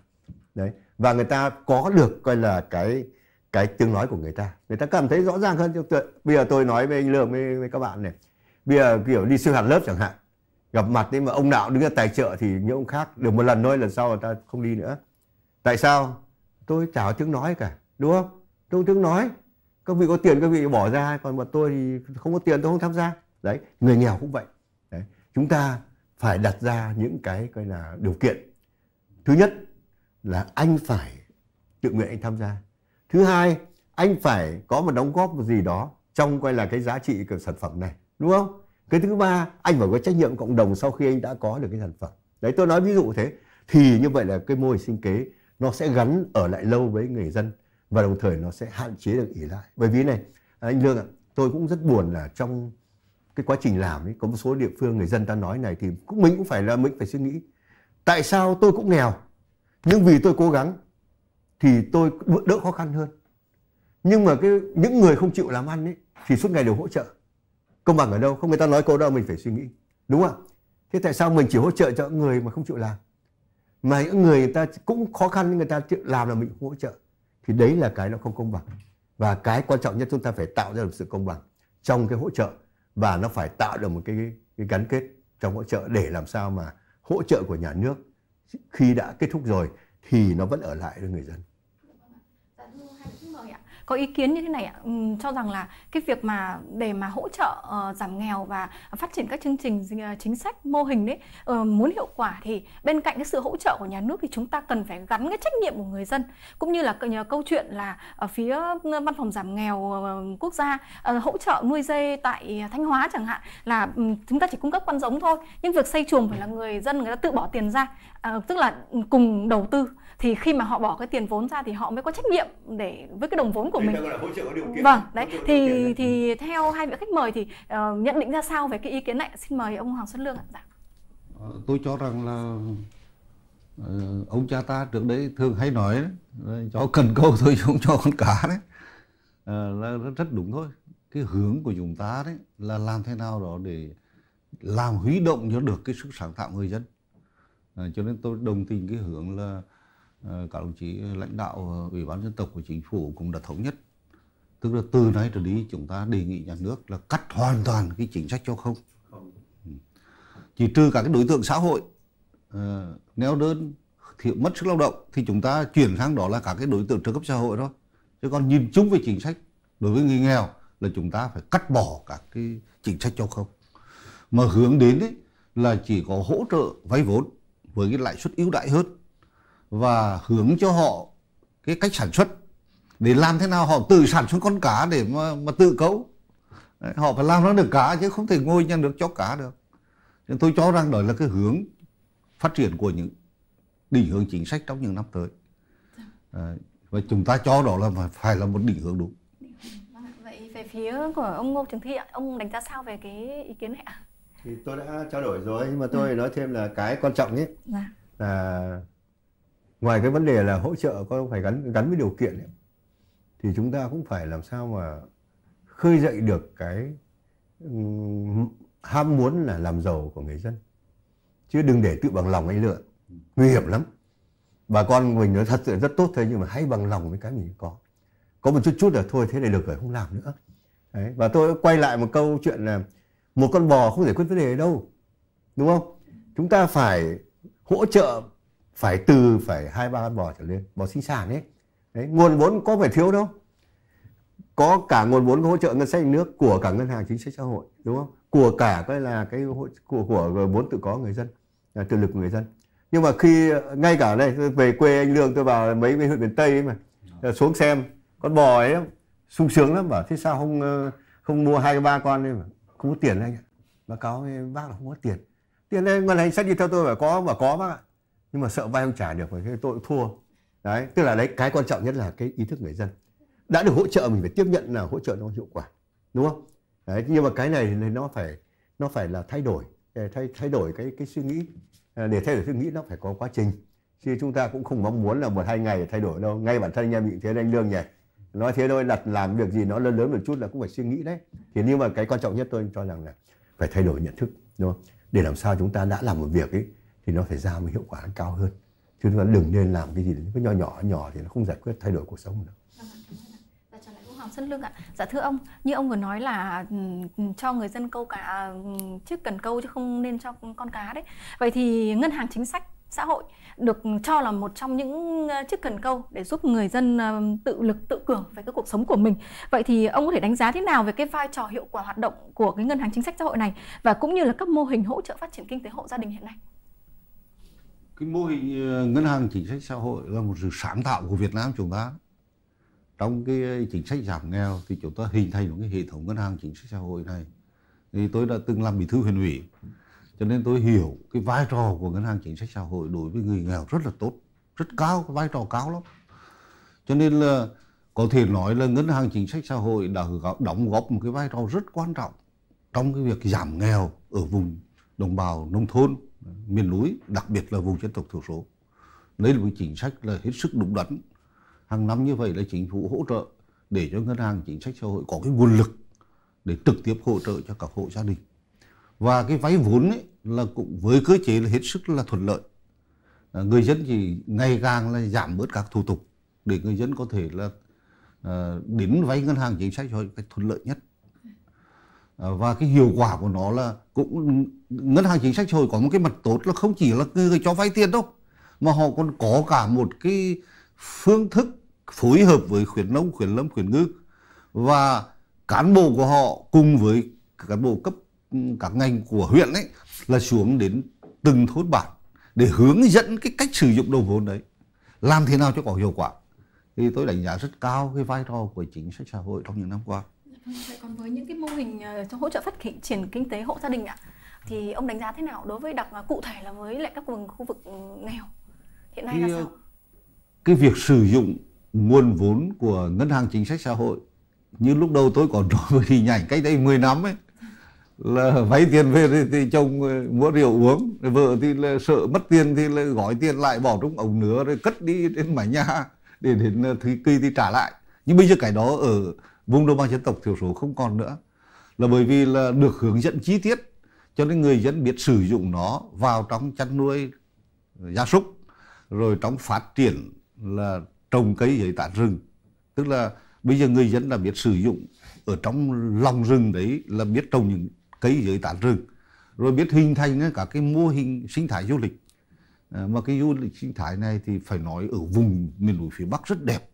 đấy và người ta có được coi là cái cái tiếng nói của người ta người ta cảm thấy rõ ràng hơn bây giờ tôi nói với anh lương với, với các bạn này bây giờ kiểu đi siêu hạt lớp chẳng hạn gặp mặt đấy mà ông đạo đứng ra tài trợ thì những ông khác được một lần thôi lần sau người ta không đi nữa tại sao tôi chả có tiếng nói cả đúng không tôi không tiếng nói các vị có tiền các vị bỏ ra còn mà tôi thì không có tiền tôi không tham gia đấy người nghèo cũng vậy đấy. chúng ta phải đặt ra những cái coi là điều kiện thứ nhất là anh phải tự nguyện anh tham gia thứ hai anh phải có một đóng góp gì đó trong coi là cái giá trị của sản phẩm này đúng không cái thứ ba anh phải có trách nhiệm cộng đồng sau khi anh đã có được cái sản phẩm đấy tôi nói ví dụ thế thì như vậy là cái mô hình sinh kế nó sẽ gắn ở lại lâu với người dân và đồng thời nó sẽ hạn chế được ỉ lại bởi vì này anh lương ạ tôi cũng rất buồn là trong cái quá trình làm ấy có một số địa phương người dân ta nói này thì cũng mình cũng phải là mình phải suy nghĩ tại sao tôi cũng nghèo nhưng vì tôi cố gắng thì tôi đỡ khó khăn hơn nhưng mà cái những người không chịu làm ăn ấy thì suốt ngày đều hỗ trợ công bằng ở đâu không người ta nói câu đâu mình phải suy nghĩ đúng không thế tại sao mình chỉ hỗ trợ cho người mà không chịu làm mà những người, người ta cũng khó khăn nhưng người ta chịu làm là mình hỗ trợ thì đấy là cái nó không công bằng và cái quan trọng nhất chúng ta phải tạo ra được sự công bằng trong cái hỗ trợ và nó phải tạo được một cái, cái, cái gắn kết trong hỗ trợ để làm sao mà hỗ trợ của nhà nước khi đã kết thúc rồi thì nó vẫn ở lại với người dân có ý kiến như thế này ạ ừ, cho rằng là cái việc mà để mà hỗ trợ uh, giảm nghèo và phát triển các chương trình uh, chính sách mô hình đấy uh, muốn hiệu quả thì bên cạnh cái sự hỗ trợ của nhà nước thì chúng ta cần phải gắn cái trách nhiệm của người dân cũng như là nhờ câu chuyện là ở phía văn phòng giảm nghèo quốc gia uh, hỗ trợ nuôi dê tại Thanh Hóa chẳng hạn là um, chúng ta chỉ cung cấp con giống thôi nhưng việc xây chuồng phải là người dân người ta tự bỏ tiền ra uh, tức là ừ, cùng đầu tư thì khi mà họ bỏ cái tiền vốn ra thì họ mới có trách nhiệm để với cái đồng vốn của đấy, mình hỗ trợ điều kiện. vâng đấy thì thì, thì theo hai vị khách mời thì uh, nhận định ra sao về cái ý kiến này xin mời ông Hoàng Xuân Lương ạ dạ. Ờ, tôi cho rằng là uh, ông cha ta trước đấy thường hay nói đấy, cho cần câu thôi chứ không cho con cá đấy uh, là rất, rất đúng thôi cái hướng của chúng ta đấy là làm thế nào đó để làm huy động cho được cái sức sáng tạo người dân à, cho nên tôi đồng tình cái hướng là Ờ, các đồng chí lãnh đạo ờ, ủy ban dân tộc của chính phủ cũng đã thống nhất tức là từ nay trở đi chúng ta đề nghị nhà nước là cắt hoàn toàn cái chính sách cho không ừ. chỉ trừ các cái đối tượng xã hội uh, neo đơn thiệu mất sức lao động thì chúng ta chuyển sang đó là các cái đối tượng trợ cấp xã hội đó chứ còn nhìn chung về chính sách đối với người nghèo là chúng ta phải cắt bỏ các cái chính sách cho không mà hướng đến ấy, là chỉ có hỗ trợ vay vốn với cái lãi suất ưu đại hơn và hướng cho họ cái cách sản xuất để làm thế nào họ tự sản xuất con cá để mà, mà tự cấu Đấy, họ phải làm nó được cá chứ không thể ngôi nhà nước cho cá được nên tôi cho rằng đó là cái hướng phát triển của những định hướng chính sách trong những năm tới à, và chúng ta cho đó là phải là một định hướng đúng vậy về phía của ông Ngô Trường Thị ông đánh giá sao về cái ý kiến này ạ? Thì tôi đã trao đổi rồi nhưng mà tôi ừ. nói thêm là cái quan trọng nhất dạ. là ngoài cái vấn đề là hỗ trợ có phải gắn gắn với điều kiện ấy, thì chúng ta cũng phải làm sao mà khơi dậy được cái um, ham muốn là làm giàu của người dân chứ đừng để tự bằng lòng anh lượn nguy hiểm lắm bà con mình nó thật sự rất tốt thế nhưng mà hãy bằng lòng với cái mình có có một chút chút là thôi thế này được rồi không làm nữa Đấy. và tôi quay lại một câu chuyện là một con bò không giải quyết vấn đề đâu đúng không chúng ta phải hỗ trợ phải từ phải hai ba con bò trở lên bò sinh sản ấy Đấy, nguồn vốn có phải thiếu đâu có cả nguồn vốn hỗ trợ ngân sách nhà nước của cả ngân hàng chính sách xã hội đúng không của cả cái là cái của của vốn tự có người dân là tự lực của người dân nhưng mà khi ngay cả đây về quê anh lương tôi vào mấy cái huyện miền tây ấy mà xuống xem con bò ấy sung sướng lắm bảo thế sao không ờ, không mua hai ba con đi mà không có tiền anh ạ báo cáo bác là không có tiền tiền đây ngân hàng sách đi theo tôi phải có mà có bác ạ nhưng mà sợ vay không trả được mà cái tôi cũng thua đấy tức là đấy cái quan trọng nhất là cái ý thức người dân đã được hỗ trợ mình phải tiếp nhận là hỗ trợ nó hiệu quả đúng không đấy nhưng mà cái này thì nó phải nó phải là thay đổi thay thay đổi cái cái suy nghĩ à, để thay đổi suy nghĩ nó phải có quá trình chứ chúng ta cũng không mong muốn là một hai ngày thay đổi đâu ngay bản thân nhà em bị thế anh lương nhỉ nói thế thôi đặt làm việc gì nó lớn lớn một chút là cũng phải suy nghĩ đấy thì nhưng mà cái quan trọng nhất tôi cho rằng là phải thay đổi nhận thức đúng không để làm sao chúng ta đã làm một việc ấy thì nó phải ra một hiệu quả cao hơn chứ chúng ta đừng nên làm cái gì đấy cái nhỏ nhỏ nhỏ thì nó không giải quyết thay đổi cuộc sống được Sơn vâng Lương ạ. Dạ thưa ông, như ông vừa nói là ừ, cho người dân câu cá ừ, chứ cần câu chứ không nên cho con cá đấy. Vậy thì ngân hàng chính sách xã hội được cho là một trong những ờ, chiếc cần câu để giúp người dân ờ, tự lực tự cường về cái cuộc sống của mình. Vậy thì ông có thể đánh giá thế nào về cái vai trò hiệu quả hoạt động của cái ngân hàng chính sách xã hội này và cũng như là các mô hình hỗ trợ phát triển kinh tế hộ gia đình hiện nay? cái mô hình ờ, ngân hàng chính sách xã hội là một sự sáng tạo của Việt Nam chúng ta trong cái ờ, chính sách giảm nghèo thì chúng ta hình thành một cái hệ thống ngân hàng chính sách xã hội này thì tôi đã từng làm bí thư huyện ủy cho nên tôi hiểu cái vai trò của ngân hàng chính sách xã hội đối với người nghèo rất là tốt rất cao vai trò cao lắm cho nên là có thể nói là ngân hàng chính sách xã hội đã đóng góp một cái vai trò rất quan trọng trong cái việc giảm nghèo ở vùng đồng bào nông thôn miền núi, đặc biệt là vùng dân tộc thiểu số. Đây là một chính sách là hết sức đúng đắn. Hàng năm như vậy là chính phủ hỗ trợ để cho ngân hàng chính sách xã hội có cái nguồn lực để trực tiếp hỗ trợ cho các hộ gia đình. Và cái vay vốn ấy là cũng với cơ chế là hết sức là thuận lợi. À, người dân thì ngày càng là giảm bớt các thủ tục để người dân có thể là à, đến vay ngân hàng chính sách cho cách thuận lợi nhất Ờ, và cái hiệu quả của nó là cũng ngân hàng chính sách xã hội có một cái mặt tốt là không chỉ là người cho vay tiền đâu mà họ còn có cả một cái phương thức phối hợp với khuyến nông khuyến lâm khuyến ngư và cán bộ của họ cùng với cán bộ cấp ừ, các ngành của huyện ấy là xuống đến từng thôn bản để hướng dẫn cái cách sử dụng đồng vốn đấy làm thế nào cho có hiệu quả thì tôi đánh giá rất cao cái vai trò của chính sách xã hội trong những năm qua Vâng, vậy còn với những cái mô hình trong ờ, hỗ trợ phát triển kinh tế hộ gia đình ạ thì ông đánh giá thế nào đối với đặc ờ, cụ thể là với lại các vùng khu vực ừ, nghèo hiện nay cái, là ờ, sao? Cái việc sử dụng nguồn vốn của ngân hàng chính sách xã hội như lúc đầu tôi còn nói với hình ảnh cách đây 10 năm ấy là vay tiền về thì, chồng mua rượu uống vợ thì là sợ mất tiền thì là gói tiền lại bỏ trong ống nữa rồi cất đi đến mái nhà để đến thời kỳ thì trả lại nhưng bây giờ cái đó ở vùng đồng bào dân tộc thiểu số không còn nữa là bởi vì là được hướng dẫn chi tiết cho nên người dân biết sử dụng nó vào trong chăn nuôi gia súc rồi trong phát triển là trồng cây dưới tán rừng tức là bây giờ người dân là biết sử dụng ở trong lòng rừng đấy là biết trồng những cây dưới tán rừng rồi biết hình thành cả cái mô hình sinh thái du lịch à, mà cái du lịch sinh thái này thì phải nói ở vùng miền núi phía bắc rất đẹp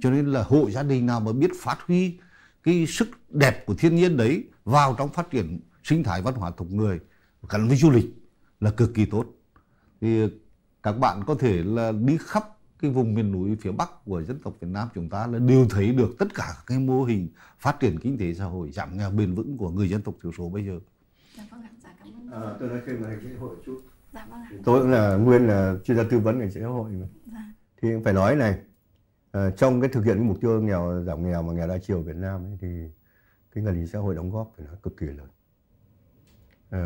cho nên là hộ gia đình nào mà biết phát huy cái sức đẹp của thiên nhiên đấy vào trong phát triển sinh thái văn hóa tộc người gắn với du lịch là cực kỳ tốt thì các bạn có thể là đi khắp cái vùng miền núi phía bắc của dân tộc Việt Nam chúng ta là đều thấy được tất cả các cái mô hình phát triển kinh tế xã hội giảm nghèo bền vững của người dân tộc thiểu số bây giờ. Dạ vâng ạ, dạ cảm ơn. À, tôi nói thêm về hội chút. Dạ vâng ạ. Tôi cũng là nguyên là chuyên gia tư vấn hành chính xã hội mà. Dạ. Thì phải nói này, Ờ, trong cái thực hiện cái mục tiêu nghèo giảm nghèo mà nghèo đa chiều Việt Nam ấy, thì cái ngân hàng xã hội đóng góp phải nói cực kỳ lớn. À,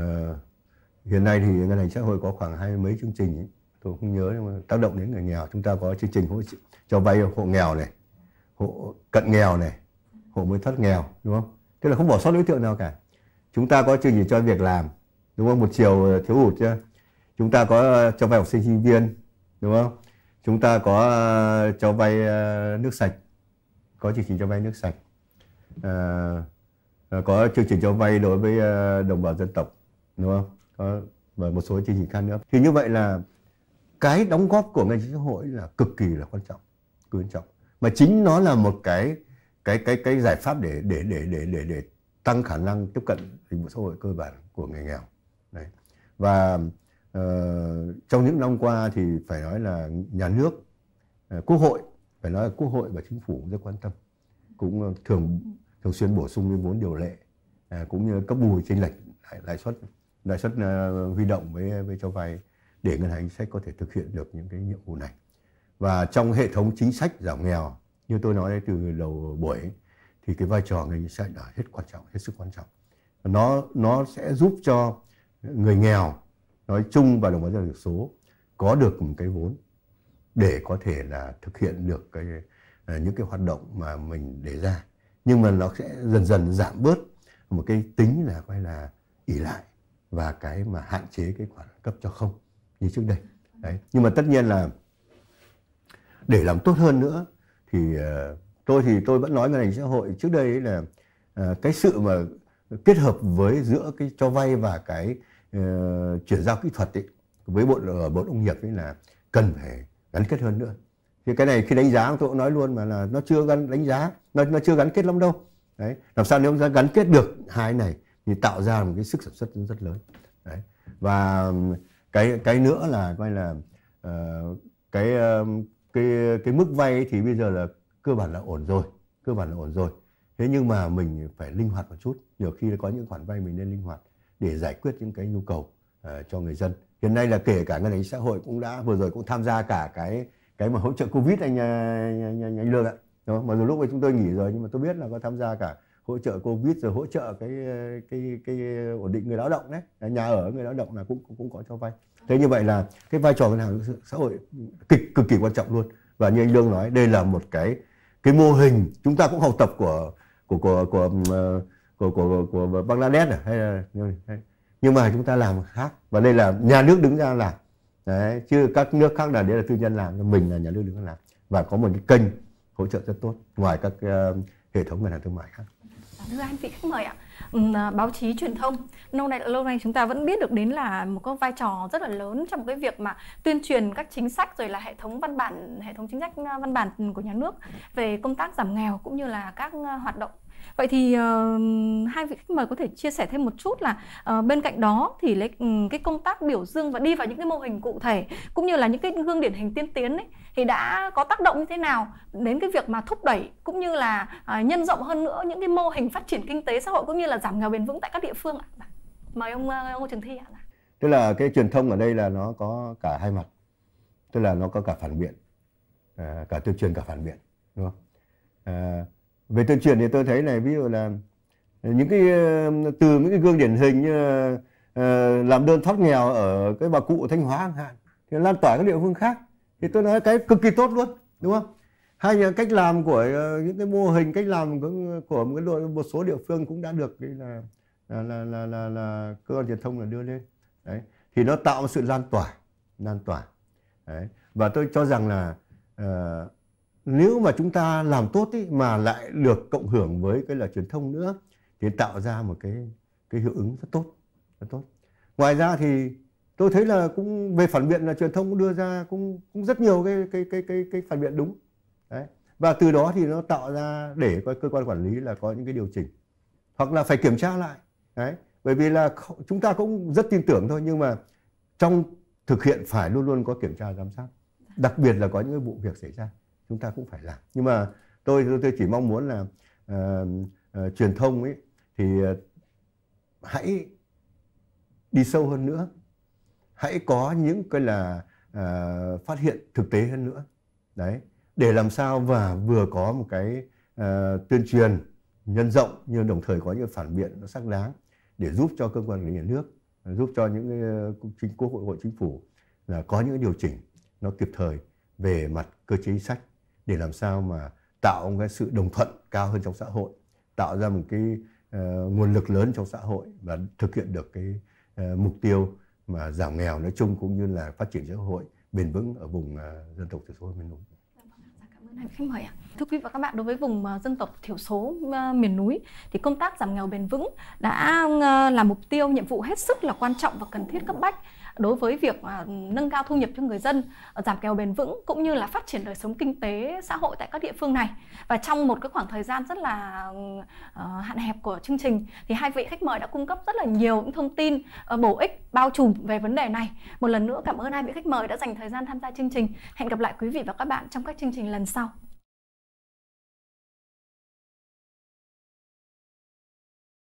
hiện nay thì ngân hàng xã hội có khoảng hai mấy chương trình ấy, tôi không nhớ nhưng mà tác động đến người nghèo chúng ta có chương trình hỗ trợ cho vay hộ nghèo này, hộ cận nghèo này, hộ mới thoát nghèo đúng không? Tức là không bỏ sót đối tượng nào cả. Chúng ta có chương trình cho việc làm đúng không? Một chiều thiếu hụt chứ. Chúng ta có cho vay học sinh sinh viên đúng không? chúng ta có ờ, cho vay ờ, nước sạch có chương trình cho vay nước sạch à, có chương trình cho vay đối với đồng bào dân tộc đúng không có và một số chương trình khác nữa thì như vậy là cái đóng góp của ngành xã hội là cực kỳ là quan trọng quan trọng mà chính nó là một cái cái cái cái giải pháp để để để để để để tăng khả năng tiếp cận dịch vụ xã hội cơ bản của người nghèo đấy và Ờ, trong những năm qua thì phải nói là nhà nước, ờ, quốc hội, phải nói là quốc hội và chính phủ cũng rất quan tâm, cũng ờ, thường thường xuyên bổ sung cái vốn điều lệ, à, cũng như cấp bù chênh lệch lãi suất lãi suất huy động với với cho vay để ngân hàng chính sách có thể thực hiện được những cái nhiệm vụ này và trong hệ thống chính sách giảm nghèo như tôi nói từ đầu buổi thì cái vai trò ngành chính sách là hết quan trọng hết sức quan trọng nó nó sẽ giúp cho người nghèo nói chung và đồng hóa doanh nghiệp số có được một cái vốn để có thể là thực hiện được cái à, những cái hoạt động mà mình đề ra nhưng mà nó sẽ dần dần giảm bớt một cái tính là coi là ỉ lại và cái mà hạn chế cái khoản cấp cho không như trước đây đấy nhưng mà tất nhiên là để làm tốt hơn nữa thì à, tôi thì tôi vẫn nói với ngành xã hội trước đây là à, cái sự mà kết hợp với giữa cái cho vay và cái Ờ, chuyển giao kỹ thuật ấy, với bộ ở bộ nông nghiệp ấy là cần phải gắn kết hơn nữa thì cái này khi đánh giá tôi cũng nói luôn mà là nó chưa gắn đánh giá nó nó chưa gắn kết lắm đâu đấy làm sao nếu chúng ta gắn kết được hai này thì tạo ra một cái sức sản xuất rất lớn đấy và cái cái nữa là coi là uh, cái ờ, cái cái mức vay thì bây giờ là cơ bản là ổn rồi cơ bản là ổn rồi thế nhưng mà mình phải linh hoạt một chút nhiều khi có những khoản vay mình nên linh hoạt để giải quyết những cái nhu cầu uh, cho người dân hiện nay là kể cả ngân hàng xã hội cũng đã vừa rồi cũng tham gia cả cái cái mà hỗ trợ covid anh anh, ờ, anh, anh, anh lương ạ đó mà dù lúc ấy chúng tôi nghỉ rồi nhưng mà tôi biết là có tham gia cả hỗ trợ covid rồi hỗ trợ cái ờ, cái cái ổn định người lao động đấy nhà ở người lao động là cũng cũng, có cho vay thế như vậy là cái vai trò ngân hàng xã hội cực cực kỳ quan trọng luôn và như anh lương nói đây là một cái cái mô hình chúng ta cũng học tập của của của của uh, của của của, của Bangladesh à? hay là nhưng mà chúng ta làm khác và đây là nhà nước đứng ra làm đấy chứ các nước khác là đấy là tư nhân làm mình là nhà nước đứng ra làm và có một cái kênh hỗ trợ rất tốt ngoài các uh, hệ thống ngân hàng thương mại khác thưa anh vị khách mời ạ à, báo chí truyền thông lâu nay lâu nay chúng ta vẫn biết được đến là một cái vai trò rất là lớn trong cái việc mà tuyên truyền các chính sách rồi là hệ thống văn bản hệ thống chính sách ờ, văn bản của nhà nước về công tác giảm nghèo cũng như là các ờ, hoạt động Vậy thì uh, hai vị khách mời có thể chia sẻ thêm một chút là uh, bên cạnh đó thì lấy um, cái công tác biểu dương và đi vào những cái mô hình cụ thể cũng như là những cái gương điển hình tiên tiến ấy thì đã có tác động như thế nào đến cái việc mà thúc đẩy cũng như là uh, nhân rộng hơn nữa những cái mô hình phát triển kinh tế xã hội cũng như là giảm nghèo bền vững tại các địa phương ạ? Dạ. Mời ông uh, Ngô Trường Thi ạ. Dạ. Tức là cái truyền thông ở đây là nó có cả hai mặt. Tức là nó có cả phản biện, à, cả tuyên truyền cả phản biện, đúng không? À, về tuyên truyền thì tôi thấy này ví dụ là những cái ờ, từ những cái gương điển hình như ờ, làm đơn thoát nghèo ở cái bà cụ ở thanh hóa chẳng hạn thì lan tỏa các địa phương khác thì tôi nói cái cực kỳ tốt luôn đúng không hay là cách làm của ờ, những cái mô hình cách làm của, của một, cái đội, một số địa phương cũng đã được cái là là là là là, là cơ quan truyền thông là đưa lên đấy thì nó tạo sự lan tỏa lan tỏa đấy và tôi cho rằng là uh, nếu mà chúng ta làm tốt ý, mà lại được cộng hưởng với cái là truyền thông nữa thì tạo ra một cái cái hiệu ứng rất tốt rất tốt ngoài ra thì tôi thấy là cũng về phản biện là truyền thông đưa ra cũng cũng rất nhiều cái cái cái cái cái phản biện đúng đấy và từ đó thì nó tạo ra để cơ quan quản lý là có những cái điều chỉnh hoặc là phải kiểm tra lại đấy bởi vì là chúng ta cũng rất tin tưởng thôi nhưng mà trong thực hiện phải luôn luôn có kiểm tra giám sát đặc biệt là có những vụ việc xảy ra chúng ta cũng phải làm nhưng mà tôi tôi chỉ mong muốn là uh, uh, truyền thông ấy thì uh, hãy đi sâu hơn nữa hãy có những cái là uh, phát hiện thực tế hơn nữa đấy để làm sao và vừa có một cái uh, tuyên truyền nhân rộng nhưng đồng thời có những phản biện nó xác đáng để giúp cho cơ quan quản nhà nước giúp cho những chính quốc hội hội chính phủ là có những điều chỉnh nó kịp thời về mặt cơ chế chính sách để làm sao mà tạo cái sự đồng thuận cao hơn trong xã hội tạo ra một cái uh, nguồn lực lớn trong xã hội và thực hiện được cái uh, mục tiêu mà giảm nghèo nói chung cũng như là phát triển xã hội bền vững ở vùng uh, dân tộc thiểu số miền núi. Dạ, cảm ơn hai khách mời ạ. Thưa quý vị và các bạn, đối với vùng dân tộc thiểu số miền núi thì công tác giảm nghèo bền vững đã là mục tiêu nhiệm vụ hết sức là quan trọng và cần thiết cấp bách đối với việc à, nâng cao thu nhập cho người dân, ờ, giảm nghèo bền vững cũng như là phát triển đời sống kinh tế xã hội tại các địa phương này. Và trong một cái khoảng thời gian rất là ờ, hạn hẹp của chương trình thì hai vị khách mời đã cung cấp rất là nhiều những thông tin ờ, bổ ích bao trùm về vấn đề này. Một lần nữa cảm ơn hai vị khách mời đã dành thời gian tham gia chương trình. Hẹn gặp lại quý vị và các bạn trong các chương trình lần sau.